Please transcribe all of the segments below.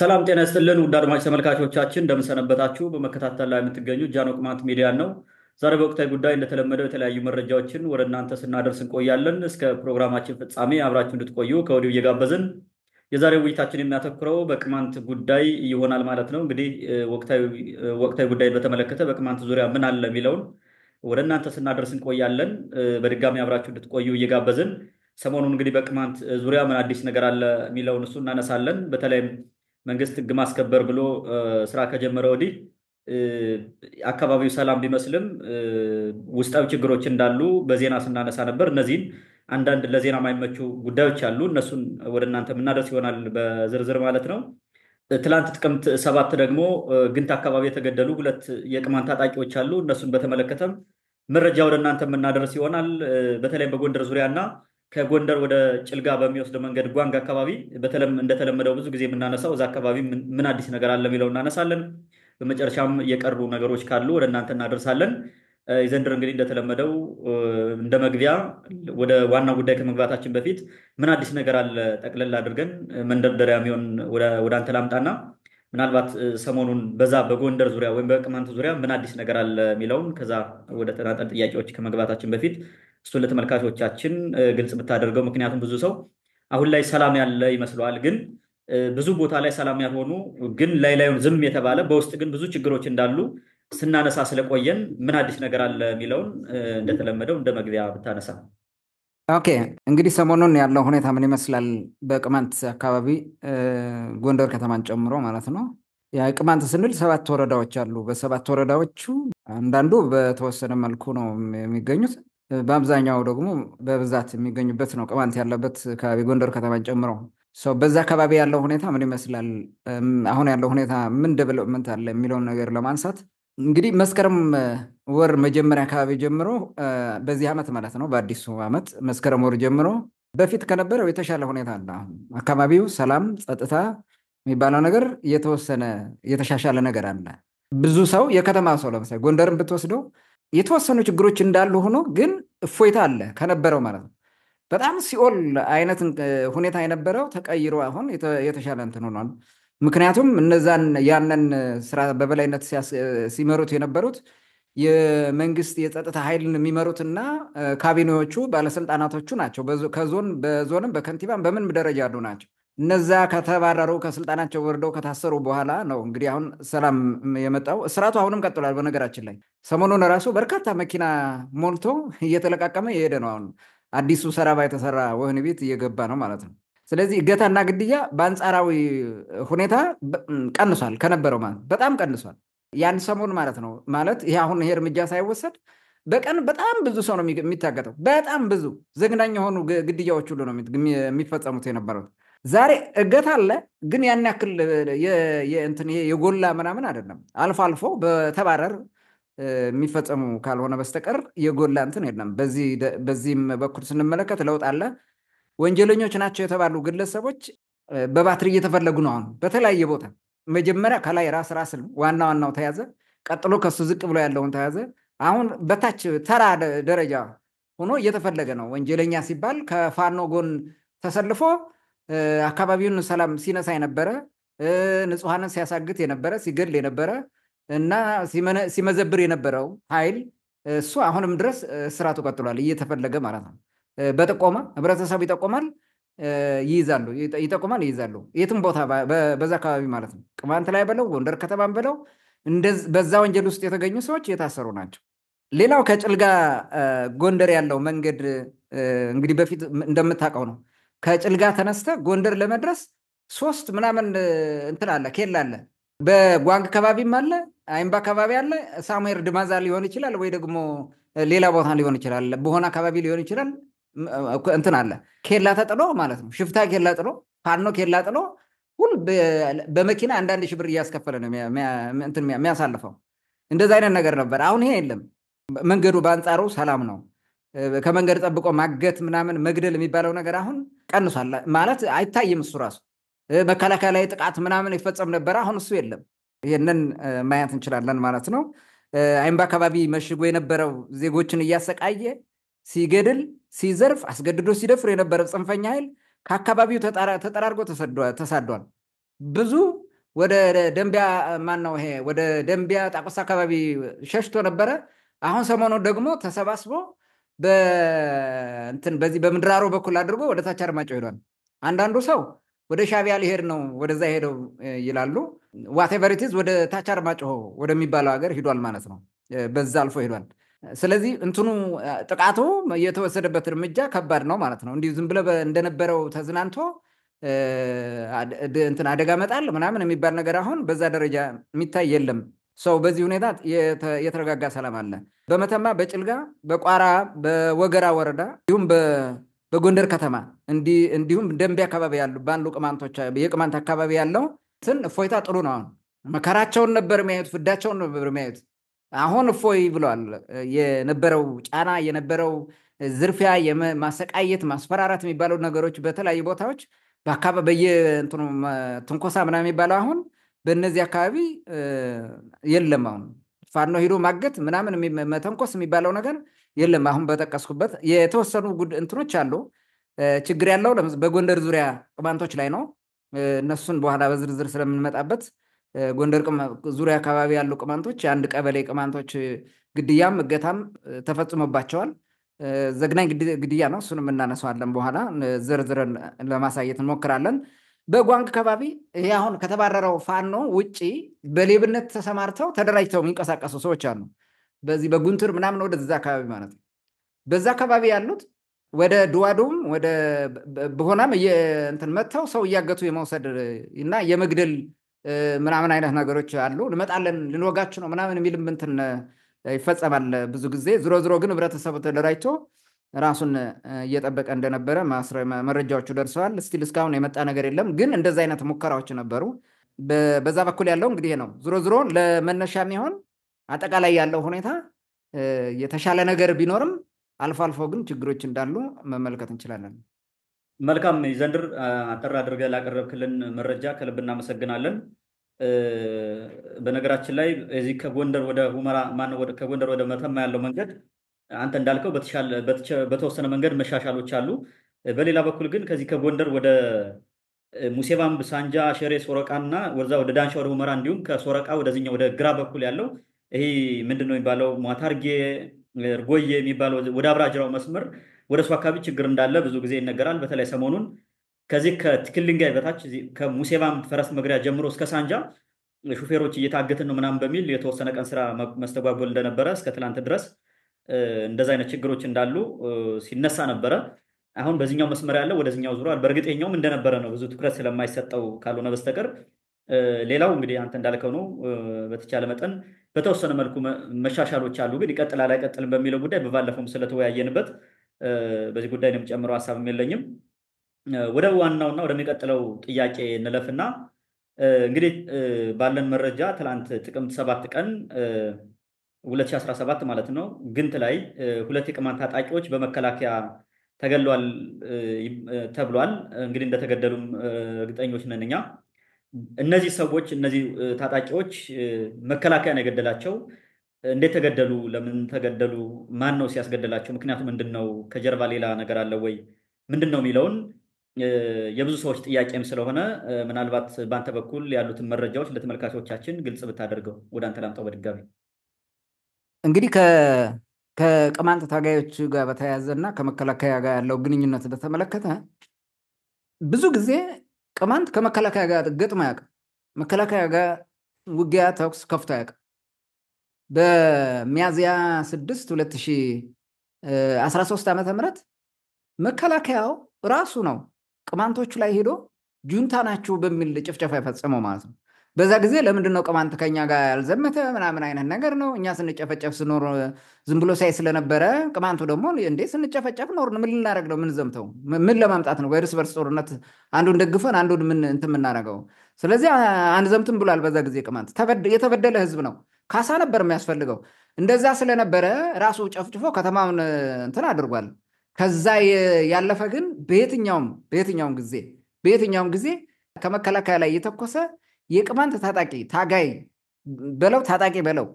ሰላም ጤና ይስጥልን ውድ አድማጭ ተመልካቾቻችን እንደምንሰነበታችሁ። በመከታተል ላይ የምትገኙ ጃኖ ቅማንት ሚዲያ ነው። ዛሬ በወቅታዊ ጉዳይ እንደተለመደው የተለያዩ መረጃዎችን ወደ እናንተ ስናደርስ እንቆያለን። እስከ ፕሮግራማችን ፍጻሜ አብራችሁ እንድትቆዩ ከወዲሁ እየጋበዝን የዛሬ ውይይታችን የሚያተኩረው በቅማንት ጉዳይ ይሆናል ማለት ነው። እንግዲህ ወቅታዊ ጉዳይን በተመለከተ በቅማንት ዙሪያ ምን አለ የሚለውን ወደ እናንተ ስናደርስ እንቆያለን። በድጋሚ አብራችሁ እንድትቆዩ እየጋበዝን ሰሞኑን እንግዲህ በቅማንት ዙሪያ ምን አዲስ ነገር አለ የሚለውን እሱ እናነሳለን። በተለይም መንግስት ህግ ማስከበር ብሎ ስራ ከጀመረ ወዲህ አካባቢው ሰላም ቢመስልም ውስጣዊ ችግሮች እንዳሉ በዜና ስናነሳ ነበር። እነዚህን አንዳንድ ለዜና የማይመቹ ጉዳዮች አሉ። እነሱን ወደ እናንተ የምናደርስ ይሆናል በዝርዝር ማለት ነው። ትላንት ጥቅምት ሰባት ደግሞ ግንት አካባቢ የተገደሉ ሁለት የቅማን ታጣቂዎች አሉ። እነሱን በተመለከተም መረጃ ወደ እናንተ የምናደርስ ይሆናል። በተለይም በጎንደር ዙሪያ እና ከጎንደር ወደ ጭልጋ በሚወስድ መንገድ ጓንግ አካባቢ እንደተለመደው ብዙ ጊዜ የምናነሳው እዛ አካባቢ ምን አዲስ ነገር አለ የሚለው እናነሳለን። በመጨረሻም የቀሩ ነገሮች ካሉ ወደ እናንተ እናደርሳለን። ዘንድር እንግዲህ እንደተለመደው እንደ መግቢያ ወደ ዋና ጉዳይ ከመግባታችን በፊት ምን አዲስ ነገር አለ ጠቅለል አድርገን መንደርደሪያ የሚሆን ወደ አንተ ላምጣና ምናልባት ሰሞኑን በዛ በጎንደር ዙሪያ ወይም በቅማንት ዙሪያ ምን አዲስ ነገር አለ የሚለውን ከዛ ወደ ተናጠል ጥያቄዎች ከመግባታችን በፊት እሱን ለተመልካቾቻችን ግልጽ ብታደርገው። ምክንያቱም ብዙ ሰው አሁን ላይ ሰላም ያለ ይመስለዋል፣ ግን ብዙ ቦታ ላይ ሰላም ያልሆኑ ግን ላይ ላዩን ዝም የተባለ በውስጥ ግን ብዙ ችግሮች እንዳሉ ስናነሳ ስለቆየን ምን አዲስ ነገር አለ የሚለውን እንደተለመደው እንደ መግቢያ ብታነሳ። ኦኬ እንግዲህ ሰሞኑን ያለው ሁኔታ ምን ይመስላል? በቅማንት አካባቢ ጎንደር ከተማን ጨምሮ ማለት ነው። የቅማንት ስንል ሰባት ወረዳዎች አሉ። በሰባት ወረዳዎቹ አንዳንዱ በተወሰነ መልኩ ነው የሚገኙት። በአብዛኛው ደግሞ በብዛት የሚገኙበት ነው ቅማንት ያለበት አካባቢ ጎንደር ከተማን ጨምሮ በዛ አካባቢ ያለው ሁኔታ ምን ይመስላል? አሁን ያለው ሁኔታ ምን ደቨሎፕመንት አለ የሚለውን ነገር ለማንሳት እንግዲህ መስከረም ወር መጀመሪያ አካባቢ ጀምሮ በዚህ ዓመት ማለት ነው በአዲሱ ዓመት መስከረም ወር ጀምሮ በፊት ከነበረው የተሻለ ሁኔታ አለ። አካባቢው ሰላም፣ ጸጥታ የሚባለው ነገር የተወሰነ የተሻሻለ ነገር አለ። ብዙ ሰው የከተማ ሰው ለምሳሌ ጎንደርን ብትወስደው የተወሰኑ ችግሮች እንዳሉ ሆኖ ግን እፎይታ አለ ከነበረው ማለት ነው። በጣም ሲኦል አይነት ሁኔታ የነበረው ተቀይሮ አሁን የተሻለ እንትን ሆኗል። ምክንያቱም እነዛን ያንን ስራ በበላይነት ሲመሩት የነበሩት የመንግስት የጸጥታ ኃይልን የሚመሩትና ካቢኔዎቹ ባለስልጣናቶቹ ናቸው። ከዞን በዞንም በከንቲባም በምንም ደረጃ ያሉ ናቸው። እነዛ ከተባረሩ ከስልጣናቸው ወርደው ከታሰሩ በኋላ ነው እንግዲህ አሁን ሰላም የመጣው። እስራቱ አሁንም ቀጥሏል። በነገራችን ላይ ሰሞኑን ራሱ በርካታ መኪና ሞልቶ እየተለቃቀመ የሄደ ነው። አሁን አዲሱ ሰራባ የተሰራ ወህኒ ቤት እየገባ ነው ማለት ነው። ስለዚህ እገታና ግድያ በአንጻራዊ ሁኔታ ቀንሷል ከነበረው ማለት በጣም ቀንሷል። ያን ሰሞን ማለት ነው ማለት ይህ አሁን ይሄ እርምጃ ሳይወሰድ በቀን በጣም ብዙ ሰው ነው የሚታገጠው። በጣም ብዙ ዘግናኝ የሆኑ ግድያዎች ሁሉ ነው የሚፈጸሙት የነበረት። ዛሬ እገት አለ፣ ግን ያን ያክል የጎላ ምናምን አይደለም። አልፎ አልፎ በተባረር የሚፈጸሙ ካልሆነ በስተቀር የጎላ እንትን የለም። በዚህም በኩል ስንመለከት ለውጥ አለ። ወንጀለኞች ናቸው የተባሉ ግለሰቦች በባትሪ እየተፈለጉ ነው። አሁን በተለያየ ቦታ መጀመሪያ ከላይ ራስ ራስ ዋና ዋናው ተያዘ፣ ቀጥሎ ከሱ ዝቅ ብሎ ያለውን ተያዘ። አሁን በታች ተራ ደረጃ ሆኖ እየተፈለገ ነው። ወንጀለኛ ሲባል ከፋኖ ጎን ተሰልፎ አካባቢውን ሰላም ሲነሳ የነበረ ንጹሐንን ሲያሳግት የነበረ ሲገድል የነበረ እና ሲመዘብር የነበረው ኃይል እሱ አሁንም ድረስ ስራቱ ቀጥሏል እየተፈለገ ማለት ነው። በጥቆማ ህብረተሰቡ ይጠቆማል፣ ይይዛሉ፣ ይጠቁማል፣ ይይዛሉ። የትም ቦታ በዛ አካባቢ ማለት ነው። ቅማንት ላይ በለው ጎንደር ከተማን በለው በዛ ወንጀል ውስጥ የተገኙ ሰዎች የታሰሩ ናቸው። ሌላው ከጭልጋ ጎንደር ያለው መንገድ እንግዲህ በፊት እንደምታውቀው ነው። ከጭልጋ ተነስተ ጎንደር ለመድረስ ሶስት ምናምን እንትን አለ ኬላ አለ። በጓንግ ከባቢም አለ፣ አይምባ አካባቢ አለ። ሳሙኤር ድማዛ ሊሆን ይችላል ወይ ደግሞ ሌላ ቦታ ሊሆን ይችላል፣ በሆነ አካባቢ ሊሆን ይችላል። እንትን አለ ኬላ ተጥሎ ማለት ነው። ሽፍታ ኬላ ጥሎ፣ ፋኖ ኬላ ጥሎ ሁል በመኪና አንዳንድ ሺህ ብር እያስከፈለ ነው የሚያሳልፈው። እንደዚ አይነት ነገር ነበር። አሁን ይሄ የለም። መንገዱ በአንጻሩ ሰላም ነው። ከመንገድ ጠብቆ ማገት ምናምን መግደል የሚባለው ነገር አሁን ቀንሷል። ማለት አይታይም። እሱ ራሱ መከላከያ ላይ ጥቃት ምናምን ይፈጸም ነበር አሁን እሱ የለም። ይህንን ማየት እንችላለን ማለት ነው። አይምባ አካባቢ መሽጎ የነበረው ዜጎችን እያሰቃየ ሲገድል፣ ሲዘርፍ፣ አስገድዶ ሲደፍር የነበረ ጽንፈኛ ኃይል ከአካባቢው ተጠራርጎ ተሳዷል። ብዙ ወደ ደንቢያ ማነው ይሄ ወደ ደንቢያ ጣቆስ አካባቢ ሸሽቶ ነበረ። አሁን ሰሞኑ ደግሞ ተሰባስቦ በእንትን በዚህ በምድራሮ በኩል አድርጎ ወደ ታች አርማጭሆ ሄዷል። አንዳንዱ ሰው ወደ ሻቢያ ሊሄድ ነው ወደዛ ሄደው ይላሉ። ዋቴቨሪቲዝ ወደ ታች አርማጭሆ ወደሚባለው ሀገር ሂዷል ማለት ነው። በዛ አልፎ ሄዷል። ስለዚህ እንትኑ ጥቃቱ የተወሰደበት እርምጃ ከባድ ነው ማለት ነው። እንዲሁ ዝም ብለህ እንደነበረው ተዝናንቶ እንትን አደጋ መጣል ምናምን የሚባል ነገር አሁን በዛ ደረጃ የሚታይ የለም። ሰው በዚህ ሁኔታ የተረጋጋ ሰላም አለ። በመተማ፣ በጭልጋ፣ በቋራ፣ በወገራ ወረዳ እንዲሁም በጎንደር ከተማ እንዲሁም ደንቤ አካባቢ ያሉ በአንዱ ቅማንቶች የቅማንት አካባቢ ያለው እንትን እፎይታ ጥሩ ነው። አሁን መከራቸውን ነበር የሚያዩት፣ ፍዳቸውን ነበር የሚያዩት። አሁን እፎይ ብለዋል። የነበረው ጫና የነበረው ዝርፊያ፣ ማሰቃየት፣ ማስፈራራት የሚባለው ነገሮች በተለያዩ ቦታዎች በአካባቢ በየትንኮሳ ምናምን የሚባለው አሁን በእነዚህ አካባቢ የለም። አሁን ፋኖ ሂዶ ማገት ምናምን መተንኮስ የሚባለው ነገር የለም። አሁን በጠቀስኩበት የተወሰኑ ጉድ እንትኖች አሉ። ችግር ያለው በጎንደር ዙሪያ ቅማንቶች ላይ ነው። እነሱን በኋላ በዝርዝር ስለምንመጣበት ጎንደር ዙሪያ አካባቢ ያሉ ቅማንቶች አንድ ቀበሌ ቅማንቶች ግድያም እገታም ተፈጽሞባቸዋል። ዘግናኝ ግድያ ነው። እሱንም እናነሳዋለን በኋላ ዘርዝረን ለማሳየት እንሞክራለን። በጓንግ ከባቢ ይሄ አሁን ከተባረረው ፋኖ ውጪ በሌብነት ተሰማርተው ተደራጅተው የሚንቀሳቀሱ ሰዎች አሉ። በዚህ በጉንትር ምናምን ወደዛ አካባቢ ማለት ነው። በዛ አካባቢ ያሉት ወደ ድዋዶም ወደ በሆናም እንትን መጥተው ሰው እያገቱ የመውሰድ እና የመግደል ምናምን አይነት ነገሮች አሉ። እንመጣለን ልንወጋችሁ ነው ምናምን የሚልም እንትን ይፈጸማል ብዙ ጊዜ። ዝሮ ዝሮ ግን ህብረተሰቡ ተደራጅቶ ራሱን እየጠበቀ እንደነበረ መረጃዎቹ ደርሰዋል። ስቲል እስካሁን የመጣ ነገር የለም፣ ግን እንደዚ አይነት ሙከራዎች ነበሩ። በዛ በኩል ያለው እንግዲህ ነው። ዝሮ ዝሮ ለመነሻ የሚሆን አጠቃላይ ያለው ሁኔታ የተሻለ ነገር ቢኖርም አልፎ አልፎ ግን ችግሮች እንዳሉ መመልከት እንችላለን። መልካም ዘንድር አጠር አድርገህ ላቀረብክልን መረጃ ከልብ እናመሰግናለን። በነገራችን ላይ እዚህ ከጎንደር ወደ ሁመራ ከጎንደር ወደ መተማ ያለው መንገድ አንተ እንዳልከው በተወሰነ መንገድ መሻሻሎች አሉ። በሌላ በኩል ግን ከዚህ ከጎንደር ወደ ሙሴባምብ፣ ሳንጃ፣ ሸሬ፣ ሶረቃ እና ወደዛ ወደ ዳንሻ፣ ወደ ሁመራ እንዲሁም ከሶረቃ ወደዚኛ ወደ ግራ በኩል ያለው ይሄ ምንድን ነው የሚባለው ሟታርጌ እርጎዬ የሚባለው ወደ አብራጅራው መስመር ወደ እሱ አካባቢ ችግር እንዳለ ብዙ ጊዜ ይነገራል። በተለይ ሰሞኑን ከዚህ ከትክልንጋይ በታች ከሙሴባምብ ፈረስ መግሪያ ጀምሮ እስከ ሳንጃ ሹፌሮች እየታገትን ነው ምናምን በሚል የተወሰነ ቀን ስራ መስተጓጎል እንደነበረ እስከ ትላንት ድረስ እንደዚህ አይነት ችግሮች እንዳሉ ሲነሳ ነበረ። አሁን በዚኛው መስመር ያለው ወደዚኛው ዙሯል። በእርግጠኛውም እንደነበረ ነው ብዙ ትኩረት ስለማይሰጠው ካልሆነ በስተቀር። ሌላው እንግዲህ አንተ እንዳልከው ነው። በተቻለ መጠን በተወሰነ መልኩ መሻሻሎች አሉ፣ ግን ይቀጥላል አይቀጥልም በሚለው ጉዳይ በባለፈውም ስለተወያየንበት በዚህ ጉዳይ ነው የምጨምረው፣ ሀሳብ የለኝም። ወደ ዋናውና ወደሚቀጥለው ጥያቄ እንለፍና እንግዲህ ባለን መረጃ ትላንት ጥቅምት ሰባት ቀን 2017 ማለት ነው ግንት ላይ ሁለት የቅማን ታጣቂዎች በመከላከያ ተገሏል ተብሏል። እንግዲህ እንደተገደሉም እርግጠኞች ነን እኛ። እነዚህ ሰዎች እነዚህ ታጣቂዎች መከላከያ ነው የገደላቸው። እንዴት ተገደሉ? ለምን ተገደሉ? ማን ነው ሲያስገደላቸው? ምክንያቱ ምንድን ነው? ከጀርባ ሌላ ነገር አለ ወይ? ምንድን ነው የሚለውን የብዙ ሰዎች ጥያቄም ስለሆነ ምናልባት በአንተ በኩል ያሉትን መረጃዎች ለተመልካቾቻችን ግልጽ ብታደርገው። ወደ አንተ ላምጣው በድጋሚ እንግዲህ ከቅማንት ታጋዮች ጋር በተያያዘ እና ከመከላከያ ጋር ያለው ግንኙነት በተመለከተ ብዙ ጊዜ ቅማንት ከመከላከያ ጋር ገጥሞ አያውቅም። መከላከያ ጋር ውጊያ ተኩስ ከፍቶ አያውቅም። በሚያዝያ 6 2013 ዓመተ ምህረት መከላከያው ራሱ ነው ቅማንቶቹ ላይ ሄዶ ጁንታ ናችሁ በሚል ጭፍጨፋ የፈጸመው ማለት ነው። በዛ ጊዜ ለምንድን ነው ቅማንት ከኛ ጋር ያልዘመተ ምናምን አይነት ነገር ነው። እኛ ስንጨፈጨፍ ስኖር ዝም ብሎ ሳይ ስለነበረ ቅማንቱ ደግሞ እንዴ ስንጨፈጨፍ ኖር ምን ልናደረግ ነው? ምን ዘምተው ምን ለማምጣት ነው? በእርስ በርስ ጦርነት አንዱን ደግፈን አንዱን ምን እንትን ስለዚህ ስለዚህ አንዘምትም ብሏል። በዛ ጊዜ ቅማንት የተበደለ ህዝብ ነው። ካሳ ነበር የሚያስፈልገው። እንደዛ ስለነበረ ራሱ ጨፍጭፎ ከተማውን እንትን አድርጓል። ከዛ ያለፈ ግን በየትኛውም በየትኛውም ጊዜ በየትኛውም ጊዜ ከመከላከያ ላይ እየተኮሰ የቅማንት ታጣቂ ታጋይ በለው ታጣቂ በለው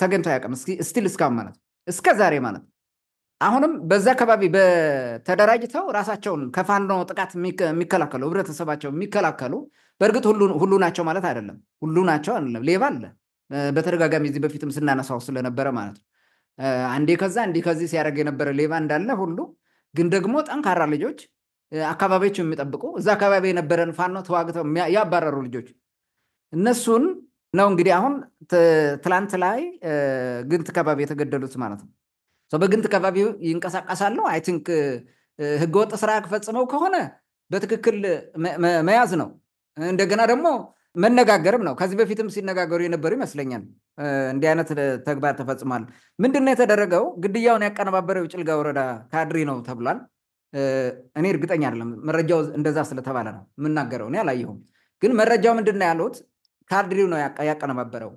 ተገኝቶ ያቀም ስቲል እስካሁን ማለት እስከ ዛሬ ማለት አሁንም በዛ አካባቢ በተደራጅተው ራሳቸውን ከፋኖ ጥቃት የሚከላከሉ ህብረተሰባቸው የሚከላከሉ በእርግጥ ሁሉ ናቸው ማለት አይደለም። ሁሉ ናቸው አይደለም። ሌባ አለ። በተደጋጋሚ እዚህ በፊትም ስናነሳው ስለነበረ ማለት ነው። አንዴ ከዛ እንዲ ከዚህ ሲያደርግ የነበረ ሌባ እንዳለ ሁሉ ግን ደግሞ ጠንካራ ልጆች አካባቢዎች የሚጠብቁ እዛ አካባቢ የነበረን ፋኖ ተዋግተው ያባረሩ ልጆች እነሱን ነው እንግዲህ አሁን ትላንት ላይ ግንት ከባቢ የተገደሉት ማለት ነው። በግንት ከባቢ ይንቀሳቀሳሉ። አይ ቲንክ ህገወጥ ስራ ፈጽመው ከሆነ በትክክል መያዝ ነው። እንደገና ደግሞ መነጋገርም ነው። ከዚህ በፊትም ሲነጋገሩ የነበሩ ይመስለኛል። እንዲህ አይነት ተግባር ተፈጽሟል። ምንድን ነው የተደረገው? ግድያውን ያቀነባበረው የጭልጋ ወረዳ ካድሪ ነው ተብሏል። እኔ እርግጠኛ አይደለም መረጃው እንደዛ ስለተባለ ነው የምናገረው። እኔ አላየሁም፣ ግን መረጃው ምንድን ነው ያሉት ካድሪ ነው ያቀነባበረው።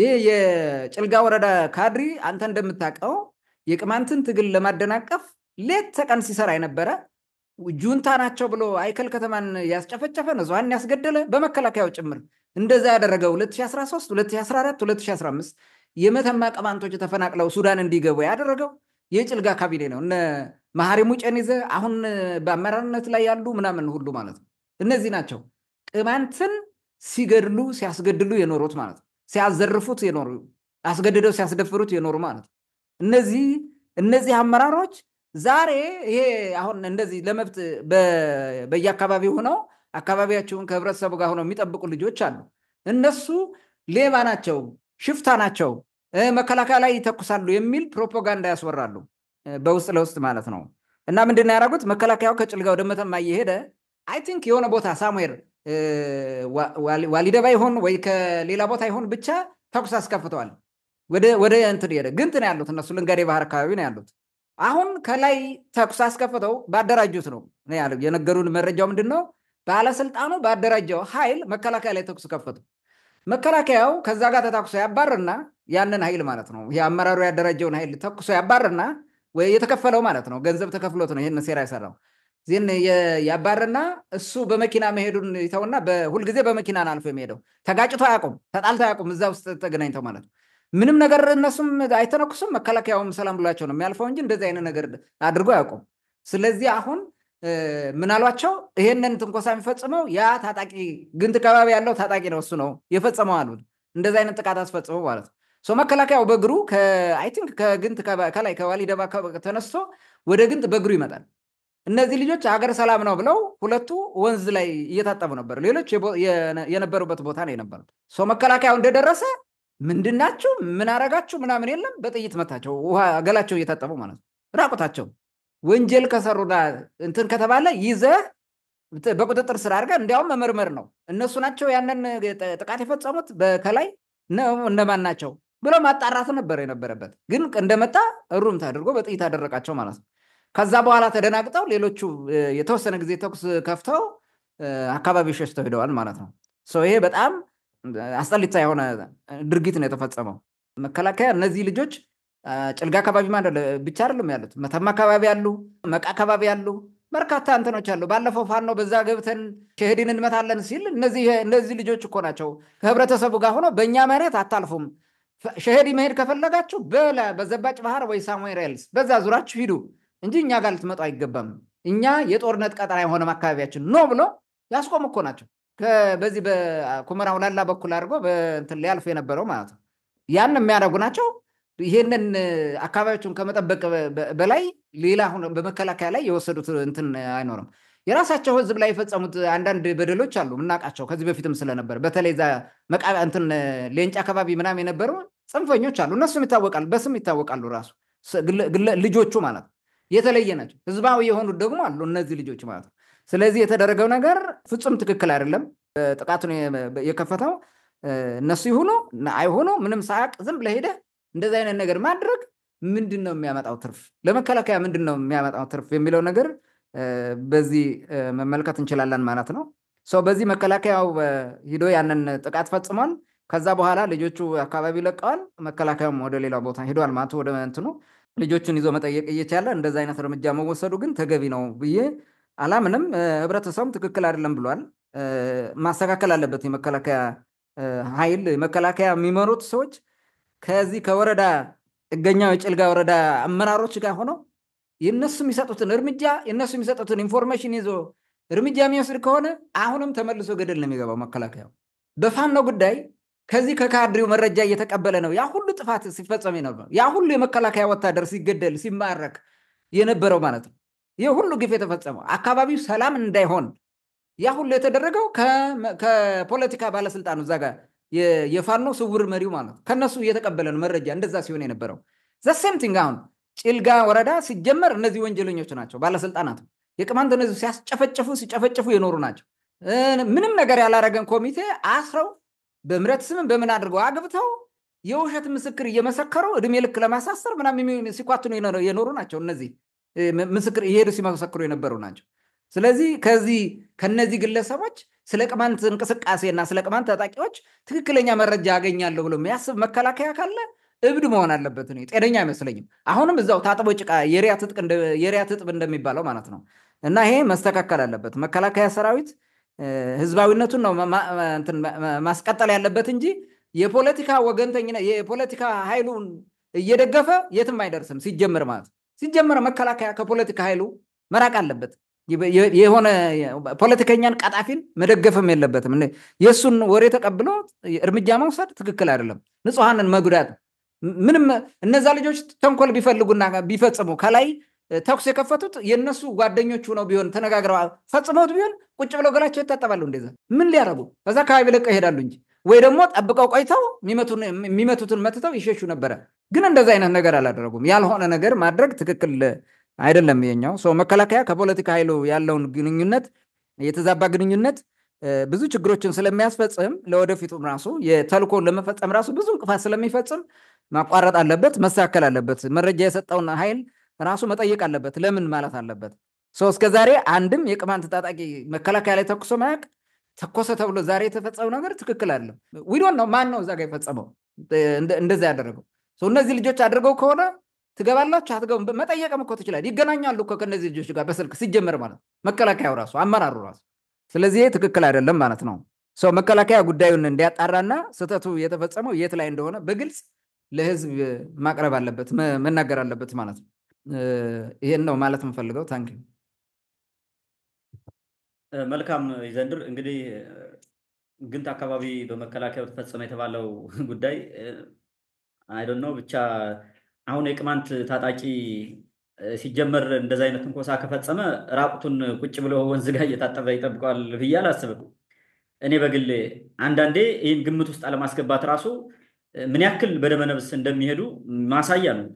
ይህ የጭልጋ ወረዳ ካድሪ አንተ እንደምታውቀው የቅማንትን ትግል ለማደናቀፍ ሌት ተቀን ሲሰራ የነበረ ጁንታ ናቸው ብሎ አይከል ከተማን ያስጨፈጨፈ ንጹሐን ያስገደለ በመከላከያው ጭምር እንደዛ ያደረገ 2013 2014 2015 የመተማ ቅማንቶች ተፈናቅለው ሱዳን እንዲገቡ ያደረገው የጭልጋ ካቢኔ ነው። መሐሪ ሙጨን ይዘህ አሁን በአመራርነት ላይ ያሉ ምናምን ሁሉ ማለት ነው። እነዚህ ናቸው ቅማንትን ሲገድሉ ሲያስገድሉ የኖሩት ማለት ነው። ሲያዘርፉት የኖሩ አስገድደው ሲያስደፍሩት የኖሩ ማለት ነው። እነዚህ እነዚህ አመራሮች ዛሬ ይሄ አሁን እንደዚህ ለመብት በየአካባቢው ሆነው አካባቢያቸውን ከህብረተሰቡ ጋር ሆነው የሚጠብቁ ልጆች አሉ። እነሱ ሌባ ናቸው፣ ሽፍታ ናቸው፣ መከላከያ ላይ ይተኩሳሉ የሚል ፕሮፓጋንዳ ያስወራሉ። በውስጥ ለውስጥ ማለት ነው እና ምንድን ያደረጉት መከላከያው ከጭልጋ ወደ መተማ እየሄደ አይ ቲንክ የሆነ ቦታ ሳሙኤል ዋሊደባ ይሆን ወይ ከሌላ ቦታ ይሆን ብቻ ተኩስ አስከፍተዋል ወደ እንትን ሄደ ግንት ነው ያሉት እነሱ ልንጋዴ ባህር አካባቢ ነው ያሉት አሁን ከላይ ተኩስ አስከፍተው ባደራጁት ነው ያለው የነገሩን መረጃው ምንድን ነው ባለስልጣኑ ባደራጀው ኃይል መከላከያ ላይ ተኩስ ከፈቱ መከላከያው ከዛ ጋር ተታኩሶ ያባርና ያንን ኃይል ማለት ነው ይህ አመራሩ ያደራጀውን ኃይል ተኩሶ ያባርና የተከፈለው ማለት ነው። ገንዘብ ተከፍሎት ነው ይህን ሴራ የሰራው። ዚህን ያባርና እሱ በመኪና መሄዱን ይተውና ሁልጊዜ በመኪና አልፎ የሚሄደው ተጋጭቶ አያውቁም፣ ተጣልቶ አያውቁም። እዛ ውስጥ ተገናኝተው ማለት ነው። ምንም ነገር እነሱም አይተነኩሱም፣ መከላከያውም ሰላም ብሏቸው ነው የሚያልፈው እንጂ እንደዚህ አይነት ነገር አድርጎ አያውቁም። ስለዚህ አሁን ምናሏቸው ይሄንን ትንኮሳ የሚፈጽመው ያ ታጣቂ ግንት ከባቢ ያለው ታጣቂ ነው እሱ ነው የፈጸመው አሉ እንደዚህ አይነት ጥቃት አስፈጽመው ማለት ነው። ሶ መከላከያው በእግሩ አይ ቲንክ ከግንት ከላይ ከዋሊደባ ተነስቶ ወደ ግንት በእግሩ ይመጣል። እነዚህ ልጆች ሀገር ሰላም ነው ብለው ሁለቱ ወንዝ ላይ እየታጠቡ ነበር። ሌሎች የነበሩበት ቦታ ነው የነበሩት። ሶ መከላከያው እንደደረሰ ምንድናችሁ ምን አረጋችሁ ምናምን የለም፣ በጥይት መታቸው። ውሃ ገላቸው እየታጠቡ ማለት ነው። ራቁታቸው ወንጀል ከሰሩና እንትን ከተባለ ይዘህ በቁጥጥር ስር አድርገህ እንዲያውም መመርመር ነው። እነሱ ናቸው ያንን ጥቃት የፈጸሙት በከላይ እነማን ናቸው ብሎ ማጣራት ነበር የነበረበት። ግን እንደመጣ እሩም ተደርጎ በጥይት አደረቃቸው ማለት ነው። ከዛ በኋላ ተደናግጠው ሌሎቹ የተወሰነ ጊዜ ተኩስ ከፍተው አካባቢ ሸሽተው ሄደዋል ማለት ነው። ይሄ በጣም አስጠሊታ የሆነ ድርጊት ነው የተፈጸመው። መከላከያ እነዚህ ልጆች ጭልጋ አካባቢ ማ ብቻ አይደለም ያሉት፣ መተማ አካባቢ ያሉ፣ መቃ አካባቢ ያሉ በርካታ እንትኖች አሉ። ባለፈው ፋኖ በዛ ገብተን ሸሄድን እንመታለን ሲል እነዚህ ልጆች እኮ ናቸው ከህብረተሰቡ ጋር ሆኖ በእኛ መሬት አታልፉም ሸሄድ መሄድ ከፈለጋችሁ በዘባጭ ባህር ወይ ሳሙኤር በዛ ዙራችሁ ሂዱ እንጂ እኛ ጋር ልትመጡ አይገባም። እኛ የጦርነት ቀጠና የሆነም አካባቢያችን ኖ ብሎ ያስቆም እኮ ናቸው። በዚህ በኩመራ ውላላ በኩል አድርጎ በእንትን ሊያልፍ የነበረው ማለት ነው። ያን የሚያደርጉ ናቸው። ይህንን አካባቢዎችን ከመጠበቅ በላይ ሌላ በመከላከያ ላይ የወሰዱት እንትን አይኖርም። የራሳቸው ህዝብ ላይ የፈጸሙት አንዳንድ በደሎች አሉ ምናቃቸው ከዚህ በፊትም ስለነበር በተለይ ዛ እንትን ሌንጫ አካባቢ ምናም የነበሩ ጽንፈኞች አሉ እነሱም ይታወቃሉ በስም ይታወቃሉ ራሱ ልጆቹ ማለት ነው የተለየ ናቸው ህዝባዊ የሆኑት ደግሞ አሉ እነዚህ ልጆች ማለት ነው ስለዚህ የተደረገው ነገር ፍጹም ትክክል አይደለም ጥቃቱን የከፈተው እነሱ ይሁኑ አይሆኑ ምንም ሳያቅ ዝም ለሄደ እንደዚህ አይነት ነገር ማድረግ ምንድን ነው የሚያመጣው ትርፍ ለመከላከያ ምንድን ነው የሚያመጣው ትርፍ የሚለው ነገር በዚህ መመልከት እንችላለን ማለት ነው። በዚህ መከላከያው ሂዶ ያንን ጥቃት ፈጽሟል። ከዛ በኋላ ልጆቹ አካባቢ ለቀዋል። መከላከያውም ወደ ሌላ ቦታ ሂዷል ማለት ወደ እንትኑ ልጆቹን ይዞ መጠየቅ እየቻለ እንደዚ አይነት እርምጃ መወሰዱ ግን ተገቢ ነው ብዬ አላምንም። ህብረተሰቡም ትክክል አይደለም ብሏል። ማስተካከል አለበት የመከላከያ ኃይል መከላከያ የሚመሩት ሰዎች ከዚህ ከወረዳ ጥገኛው የጭልጋ ወረዳ አመራሮች ጋር ሆነው የነሱ የሚሰጡትን እርምጃ የነሱ የሚሰጡትን ኢንፎርሜሽን ይዞ እርምጃ የሚወስድ ከሆነ አሁንም ተመልሶ ገደል ነው የሚገባው መከላከያው። በፋኖ ጉዳይ ከዚህ ከካድሪው መረጃ እየተቀበለ ነው ያ ሁሉ ጥፋት ሲፈጸም ነው፣ ያ ሁሉ የመከላከያ ወታደር ሲገደል ሲማረክ የነበረው ማለት ነው። ይህ ሁሉ ግፍ የተፈጸመው አካባቢው ሰላም እንዳይሆን ያ ሁሉ የተደረገው ከፖለቲካ ባለስልጣኑ እዛ ጋር የፋኖ ስውር መሪው ማለት ነው። ከነሱ እየተቀበለ ነው መረጃ እንደዛ ሲሆን የነበረው ዘሴምቲንግ አሁን ጭልጋ ወረዳ ሲጀመር እነዚህ ወንጀለኞች ናቸው ባለስልጣናት የቅማንት እነዚህ ሲያስጨፈጨፉ ሲጨፈጨፉ የኖሩ ናቸው ምንም ነገር ያላረገን ኮሚቴ አስረው በምረት ስምን በምን አድርገው አግብተው የውሸት ምስክር እየመሰከሩ እድሜ ልክ ለማሳሰር ምናምን ሲኳትኑ የኖሩ ናቸው እነዚህ ምስክር እየሄዱ ሲመሰክሩ የነበሩ ናቸው ስለዚህ ከዚህ ከነዚህ ግለሰቦች ስለ ቅማንት እና ስለ ቅማንት ታጣቂዎች ትክክለኛ መረጃ ያገኛለሁ ብሎ የሚያስብ መከላከያ ካለ እብድ መሆን አለበት። ጤነኛ አይመስለኝም። አሁንም እዛው ታጥቦ ጭቃ የሪያ ትጥብ እንደሚባለው ማለት ነው። እና ይሄ መስተካከል አለበት። መከላከያ ሰራዊት ህዝባዊነቱን ነው ማስቀጠል ያለበት እንጂ የፖለቲካ ወገንተኝነት የፖለቲካ ኃይሉን እየደገፈ የትም አይደርስም። ሲጀምር ማለት ሲጀምር መከላከያ ከፖለቲካ ኃይሉ መራቅ አለበት። የሆነ ፖለቲከኛን ቀጣፊን መደገፍም የለበትም። የእሱን ወሬ ተቀብሎ እርምጃ መውሰድ ትክክል አይደለም። ንጹሐንን መጉዳት ምንም እነዛ ልጆች ተንኮል ቢፈልጉና ቢፈጽሙ ከላይ ተኩስ የከፈቱት የእነሱ ጓደኞቹ ነው ቢሆን ተነጋግረው ፈጽመውት ቢሆን ቁጭ ብለው ገላቸው ይታጠባሉ። እንደዛ ምን ሊያረጉ ከዛ አካባቢ ለቀው ይሄዳሉ እንጂ ወይ ደግሞ ጠብቀው ቆይተው የሚመቱትን መትተው ይሸሹ ነበረ። ግን እንደዚ አይነት ነገር አላደረጉም። ያልሆነ ነገር ማድረግ ትክክል አይደለም። የኛው ሰው መከላከያ ከፖለቲካ ኃይሉ ያለውን ግንኙነት የተዛባ ግንኙነት ብዙ ችግሮችን ስለሚያስፈጽም ለወደፊቱም ራሱ የተልኮን ለመፈጸም ራሱ ብዙ እንቅፋት ስለሚፈጽም ማቋረጥ አለበት፣ መስተካከል አለበት። መረጃ የሰጠውን ኃይል ራሱ መጠየቅ አለበት። ለምን ማለት አለበት። ሰው እስከ ዛሬ አንድም የቅማንት ታጣቂ መከላከያ ላይ ተኩሶ ማያቅ ተኮሰ ተብሎ ዛሬ የተፈጸመው ነገር ትክክል አለ ዊዶን ነው። ማን ነው እዛ ጋር የፈጸመው እንደዛ ያደረገው? እነዚህ ልጆች አድርገው ከሆነ ትገባላችሁ አትገቡ መጠየቅም እኮ ትችላል። ይገናኛሉ እኮ ከእነዚህ ልጆች ጋር በስልክ ሲጀመር ማለት መከላከያው ራሱ አመራሩ ራሱ ስለዚህ ይሄ ትክክል አይደለም ማለት ነው። ሰው መከላከያ ጉዳዩን እንዲያጣራና ስህተቱ የተፈጸመው የት ላይ እንደሆነ በግልጽ ለህዝብ ማቅረብ አለበት፣ መናገር አለበት ማለት ነው። ይሄን ነው ማለት የምፈልገው። ታንክ መልካም ይዘንድር። እንግዲህ ግንት አካባቢ በመከላከያው ተፈጸመ የተባለው ጉዳይ አይዶን ነው ብቻ አሁን የቅማንት ታጣቂ ሲጀመር እንደዚ አይነት ትንኮሳ ከፈጸመ ራቁቱን ቁጭ ብሎ ወንዝ ጋር እየታጠበ ይጠብቀዋል ብዬ አላስብም። እኔ በግሌ አንዳንዴ ይህን ግምት ውስጥ አለማስገባት ራሱ ምን ያክል በደመነብስ እንደሚሄዱ ማሳያ ነው።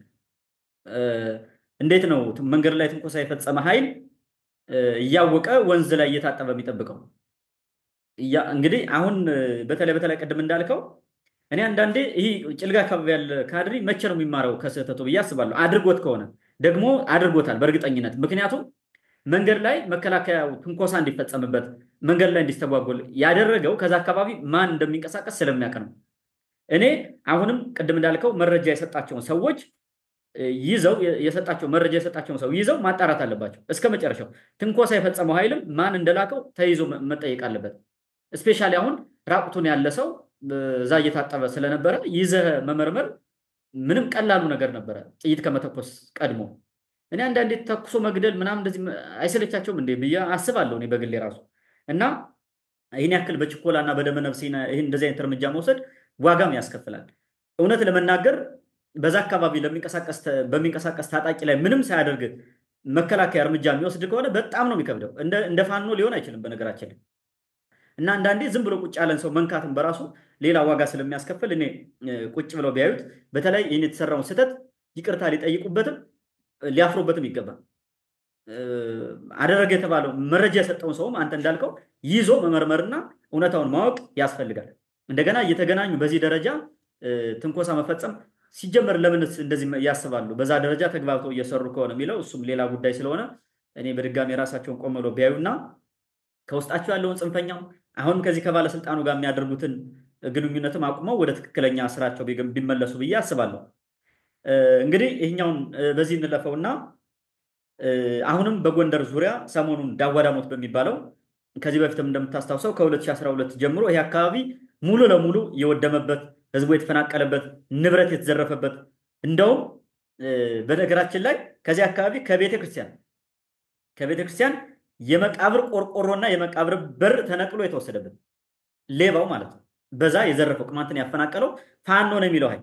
እንዴት ነው መንገድ ላይ ትንኮሳ የፈጸመ ኃይል እያወቀ ወንዝ ላይ እየታጠበ የሚጠብቀው? እንግዲህ አሁን በተለይ በተለይ ቅድም እንዳልከው እኔ አንዳንዴ ይህ ጭልጋ አካባቢ ያለ ካድሪ መቼ ነው የሚማረው ከስህተቱ ብዬ አስባለሁ። አድርጎት ከሆነ ደግሞ አድርጎታል በእርግጠኝነት ምክንያቱም መንገድ ላይ መከላከያው ትንኮሳ እንዲፈጸምበት መንገድ ላይ እንዲስተጓጎል ያደረገው ከዛ አካባቢ ማን እንደሚንቀሳቀስ ስለሚያውቅ ነው እኔ አሁንም ቅድም እንዳልከው መረጃ የሰጣቸውን ሰዎች ይዘው የሰጣቸው መረጃ የሰጣቸውን ሰው ይዘው ማጣራት አለባቸው እስከ መጨረሻው ትንኮሳ የፈጸመው ኃይልም ማን እንደላከው ተይዞ መጠየቅ አለበት ስፔሻሊ አሁን ራቁቱን ያለ ሰው እዛ እየታጠበ ስለነበረ ይዘህ መመርመር ምንም ቀላሉ ነገር ነበረ ጥይት ከመተኮስ ቀድሞ። እኔ አንዳንዴ ተኩሶ መግደል ምናምን እንደዚህ አይሰለቻቸውም እንዴ ብዬ አስባለሁ እኔ በግሌ ራሱ እና ይህን ያክል በችኮላ እና በደመነፍሴ ይህን እንደዚህ አይነት እርምጃ መውሰድ ዋጋም ያስከፍላል። እውነት ለመናገር በዛ አካባቢ በሚንቀሳቀስ ታጣቂ ላይ ምንም ሳያደርግ መከላከያ እርምጃ የሚወስድ ከሆነ በጣም ነው የሚከብደው። እንደ ፋኖ ሊሆን አይችልም በነገራችን እና አንዳንዴ ዝም ብሎ ቁጭ ያለን ሰው መንካትን በራሱ ሌላ ዋጋ ስለሚያስከፍል እኔ ቁጭ ብለው ቢያዩት በተለይ ይህን የተሰራውን ስህተት ይቅርታ ሊጠይቁበትም ሊያፍሩበትም ይገባል። አደረገ የተባለው መረጃ የሰጠውን ሰውም አንተ እንዳልከው ይዞ መመርመርና እውነታውን ማወቅ ያስፈልጋል። እንደገና እየተገናኙ በዚህ ደረጃ ትንኮሳ መፈጸም ሲጀመር ለምን እንደዚህ ያስባሉ? በዛ ደረጃ ተግባብተው እየሰሩ ከሆነ የሚለው እሱም ሌላ ጉዳይ ስለሆነ እኔ በድጋሚ ራሳቸውን ቆመሎ ብለው ቢያዩና ከውስጣቸው ያለውን ጽንፈኛው አሁንም ከዚህ ከባለስልጣኑ ጋር የሚያደርጉትን ግንኙነትም አቁመው ወደ ትክክለኛ ስራቸው ቢመለሱ ብዬ አስባለሁ። እንግዲህ ይህኛውን በዚህ እንለፈውና አሁንም በጎንደር ዙሪያ ሰሞኑን ዳዋዳሞት በሚባለው ከዚህ በፊትም እንደምታስታውሰው ከ2012 ጀምሮ ይህ አካባቢ ሙሉ ለሙሉ የወደመበት ህዝቡ የተፈናቀለበት ንብረት የተዘረፈበት እንደውም በነገራችን ላይ ከዚህ አካባቢ ከቤተክርስቲያን ከቤተክርስቲያን የመቃብር ቆርቆሮና የመቃብር በር ተነቅሎ የተወሰደበት ሌባው ማለት ነው። በዛ የዘረፈው ቅማንትን ያፈናቀለው ፋኖ ነው የሚለው ኃይል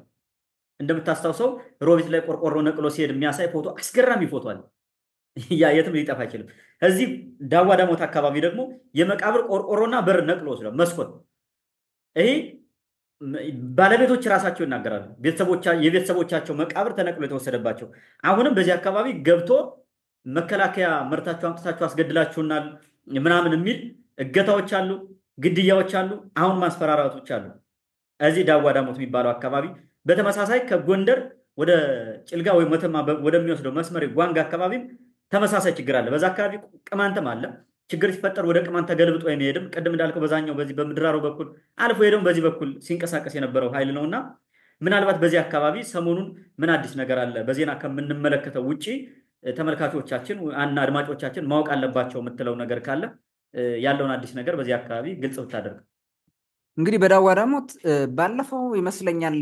እንደምታስታውሰው ሮቢት ላይ ቆርቆሮ ነቅሎ ሲሄድ የሚያሳይ ፎቶ አስገራሚ ፎቶ አለ። ያ የትም ሊጠፋ አይችልም። እዚህ ዳዋ ዳሞት አካባቢ ደግሞ የመቃብር ቆርቆሮና በር ነቅሎ ስለ መስኮት ይሄ ባለቤቶች ራሳቸው ይናገራሉ። የቤተሰቦቻቸው መቃብር ተነቅሎ የተወሰደባቸው አሁንም በዚህ አካባቢ ገብቶ መከላከያ መርታቸው አምጥታቸው አስገድላችሁናል ምናምን የሚል እገታዎች አሉ። ግድያዎች አሉ። አሁን ማስፈራራቶች አሉ። እዚህ ዳዋ ዳሞት የሚባለው አካባቢ በተመሳሳይ ከጎንደር ወደ ጭልጋ ወይም ወተማ ወደሚወስደው መስመር ጓንግ አካባቢም ተመሳሳይ ችግር አለ። በዛ አካባቢ ቅማንትም አለ። ችግር ሲፈጠር ወደ ቅማንት ተገልብጦ የሚሄድም ቅድም እንዳልከው በዛኛው በዚህ በምድራሩ በኩል አልፎ ሄደውም በዚህ በኩል ሲንቀሳቀስ የነበረው ኃይል ነው እና ምናልባት በዚህ አካባቢ ሰሞኑን ምን አዲስ ነገር አለ በዜና ከምንመለከተው ውጭ ተመልካቾቻችን እና አድማጮቻችን ማወቅ አለባቸው የምትለው ነገር ካለ ያለውን አዲስ ነገር በዚህ አካባቢ ግልጽ ብታደርግ። እንግዲህ በዳዋ ዳሞት ባለፈው ይመስለኛል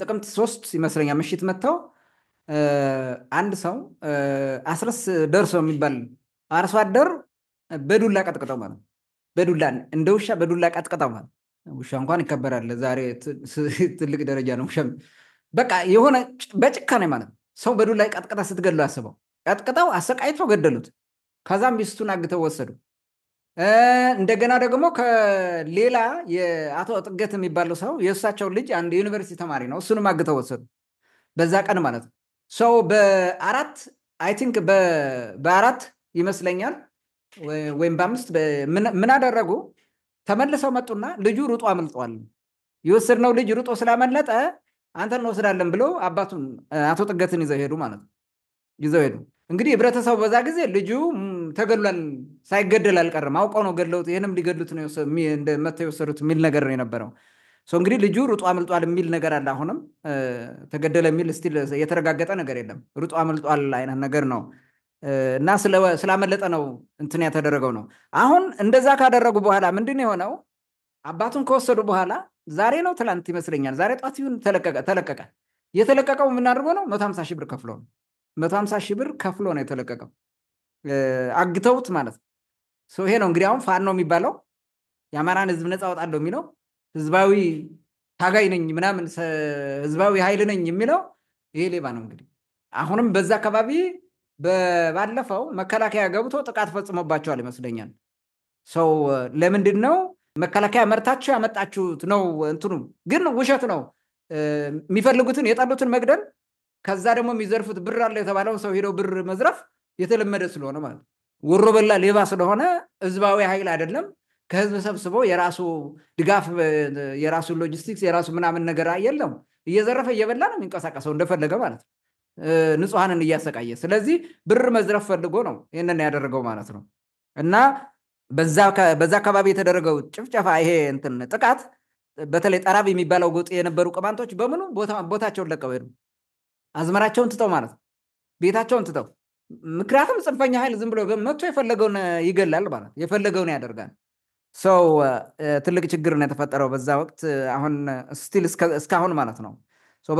ጥቅምት ሶስት ይመስለኛል ምሽት መጥተው አንድ ሰው አስረስ ደርሶ የሚባል አርሶ አደር በዱላ ቀጥቅጠው ማለት በዱላ እንደ ውሻ በዱላ ቀጥቅጠው ማለት ውሻ እንኳን ይከበራል። ዛሬ ትልቅ ደረጃ ነው ውሻ። በቃ የሆነ ነው ማለት ሰው በዱላ ቀጥቅጠ ስትገሉ አስበው ቀጥቅጠው አሰቃይተው ገደሉት። ከዛም ሚስቱን አግተው ወሰዱ። እንደገና ደግሞ ከሌላ የአቶ ጥገት የሚባለው ሰው የእሳቸው ልጅ አንድ ዩኒቨርሲቲ ተማሪ ነው። እሱንም አግተው ወሰዱ። በዛ ቀን ማለት ነው። ሰው በአራት አይ ቲንክ በአራት ይመስለኛል ወይም በአምስት ምን አደረጉ? ተመልሰው መጡና ልጁ ሩጦ አምልጧል፣ የወሰድነው ልጅ ሩጦ ስላመለጠ አንተ እንወስዳለን ብሎ አባቱን አቶ ጥገትን ይዘው ሄዱ ማለት ነው። ይዘው ሄዱ። እንግዲህ ህብረተሰቡ በዛ ጊዜ ልጁ ተገድሏል፣ ሳይገደል አልቀርም አውቀው ነው ገድለውት፣ ይህንም ሊገድሉት ነው መተው የወሰዱት የሚል ነገር ነው የነበረው። እንግዲህ ልጁ ሩጦ አምልጧል የሚል ነገር አለ። አሁንም ተገደለ የሚል ስቲል የተረጋገጠ ነገር የለም። ሩጦ አምልጧል አይነት ነገር ነው እና ስላመለጠ ነው እንትን ያተደረገው ነው። አሁን እንደዛ ካደረጉ በኋላ ምንድን የሆነው አባቱን ከወሰዱ በኋላ ዛሬ ነው ትላንት ይመስለኛል፣ ዛሬ ጧት ይሁን ተለቀቀ። የተለቀቀው የምናደርገው ነው መቶ ሀምሳ ሺህ ብር ከፍሎ ነው። መቶ ሀምሳ ሺህ ብር ከፍሎ ነው የተለቀቀው። አግተውት ማለት ነው። ይሄ ነው እንግዲህ አሁን ፋኖ የሚባለው የአማራን ህዝብ ነፃ አወጣለሁ የሚለው ህዝባዊ ታጋይ ነኝ ምናምን ህዝባዊ ኃይል ነኝ የሚለው ይሄ ሌባ ነው። እንግዲህ አሁንም በዛ አካባቢ ባለፈው መከላከያ ገብቶ ጥቃት ፈጽሞባቸዋል ይመስለኛል። ሰው ለምንድን ነው መከላከያ መርታችሁ ያመጣችሁት ነው እንትኑ ግን ውሸት ነው። የሚፈልጉትን የጠሉትን መግደል፣ ከዛ ደግሞ የሚዘርፉት ብር አለ የተባለውን ሰው ሄደው ብር መዝረፍ የተለመደ ስለሆነ ማለት ነው። ወሮ በላ ሌባ ስለሆነ ህዝባዊ ኃይል አይደለም። ከህዝብ ሰብስቦ የራሱ ድጋፍ፣ የራሱ ሎጂስቲክስ፣ የራሱ ምናምን ነገር የለም። እየዘረፈ እየበላ ነው የሚንቀሳቀሰው እንደፈለገ ማለት ነው። ንጹሐንን እያሰቃየ ስለዚህ ብር መዝረፍ ፈልጎ ነው ይህንን ያደረገው ማለት ነው። እና በዛ አካባቢ የተደረገው ጭፍጨፋ ይሄ እንትን ጥቃት በተለይ ጠራብ የሚባለው ጎጥ የነበሩ ቅማንቶች በምኑ ቦታቸውን ለቀው ሄዱ። አዝመራቸውን ትተው ማለት ነው። ቤታቸውን ትተው ምክንያቱም ጽንፈኛ ኃይል ዝም ብሎ መቶ የፈለገውን ይገላል ማለት የፈለገውን ያደርጋል ሰው ትልቅ ችግር ነው የተፈጠረው በዛ ወቅት አሁን ስቲል እስካሁን ማለት ነው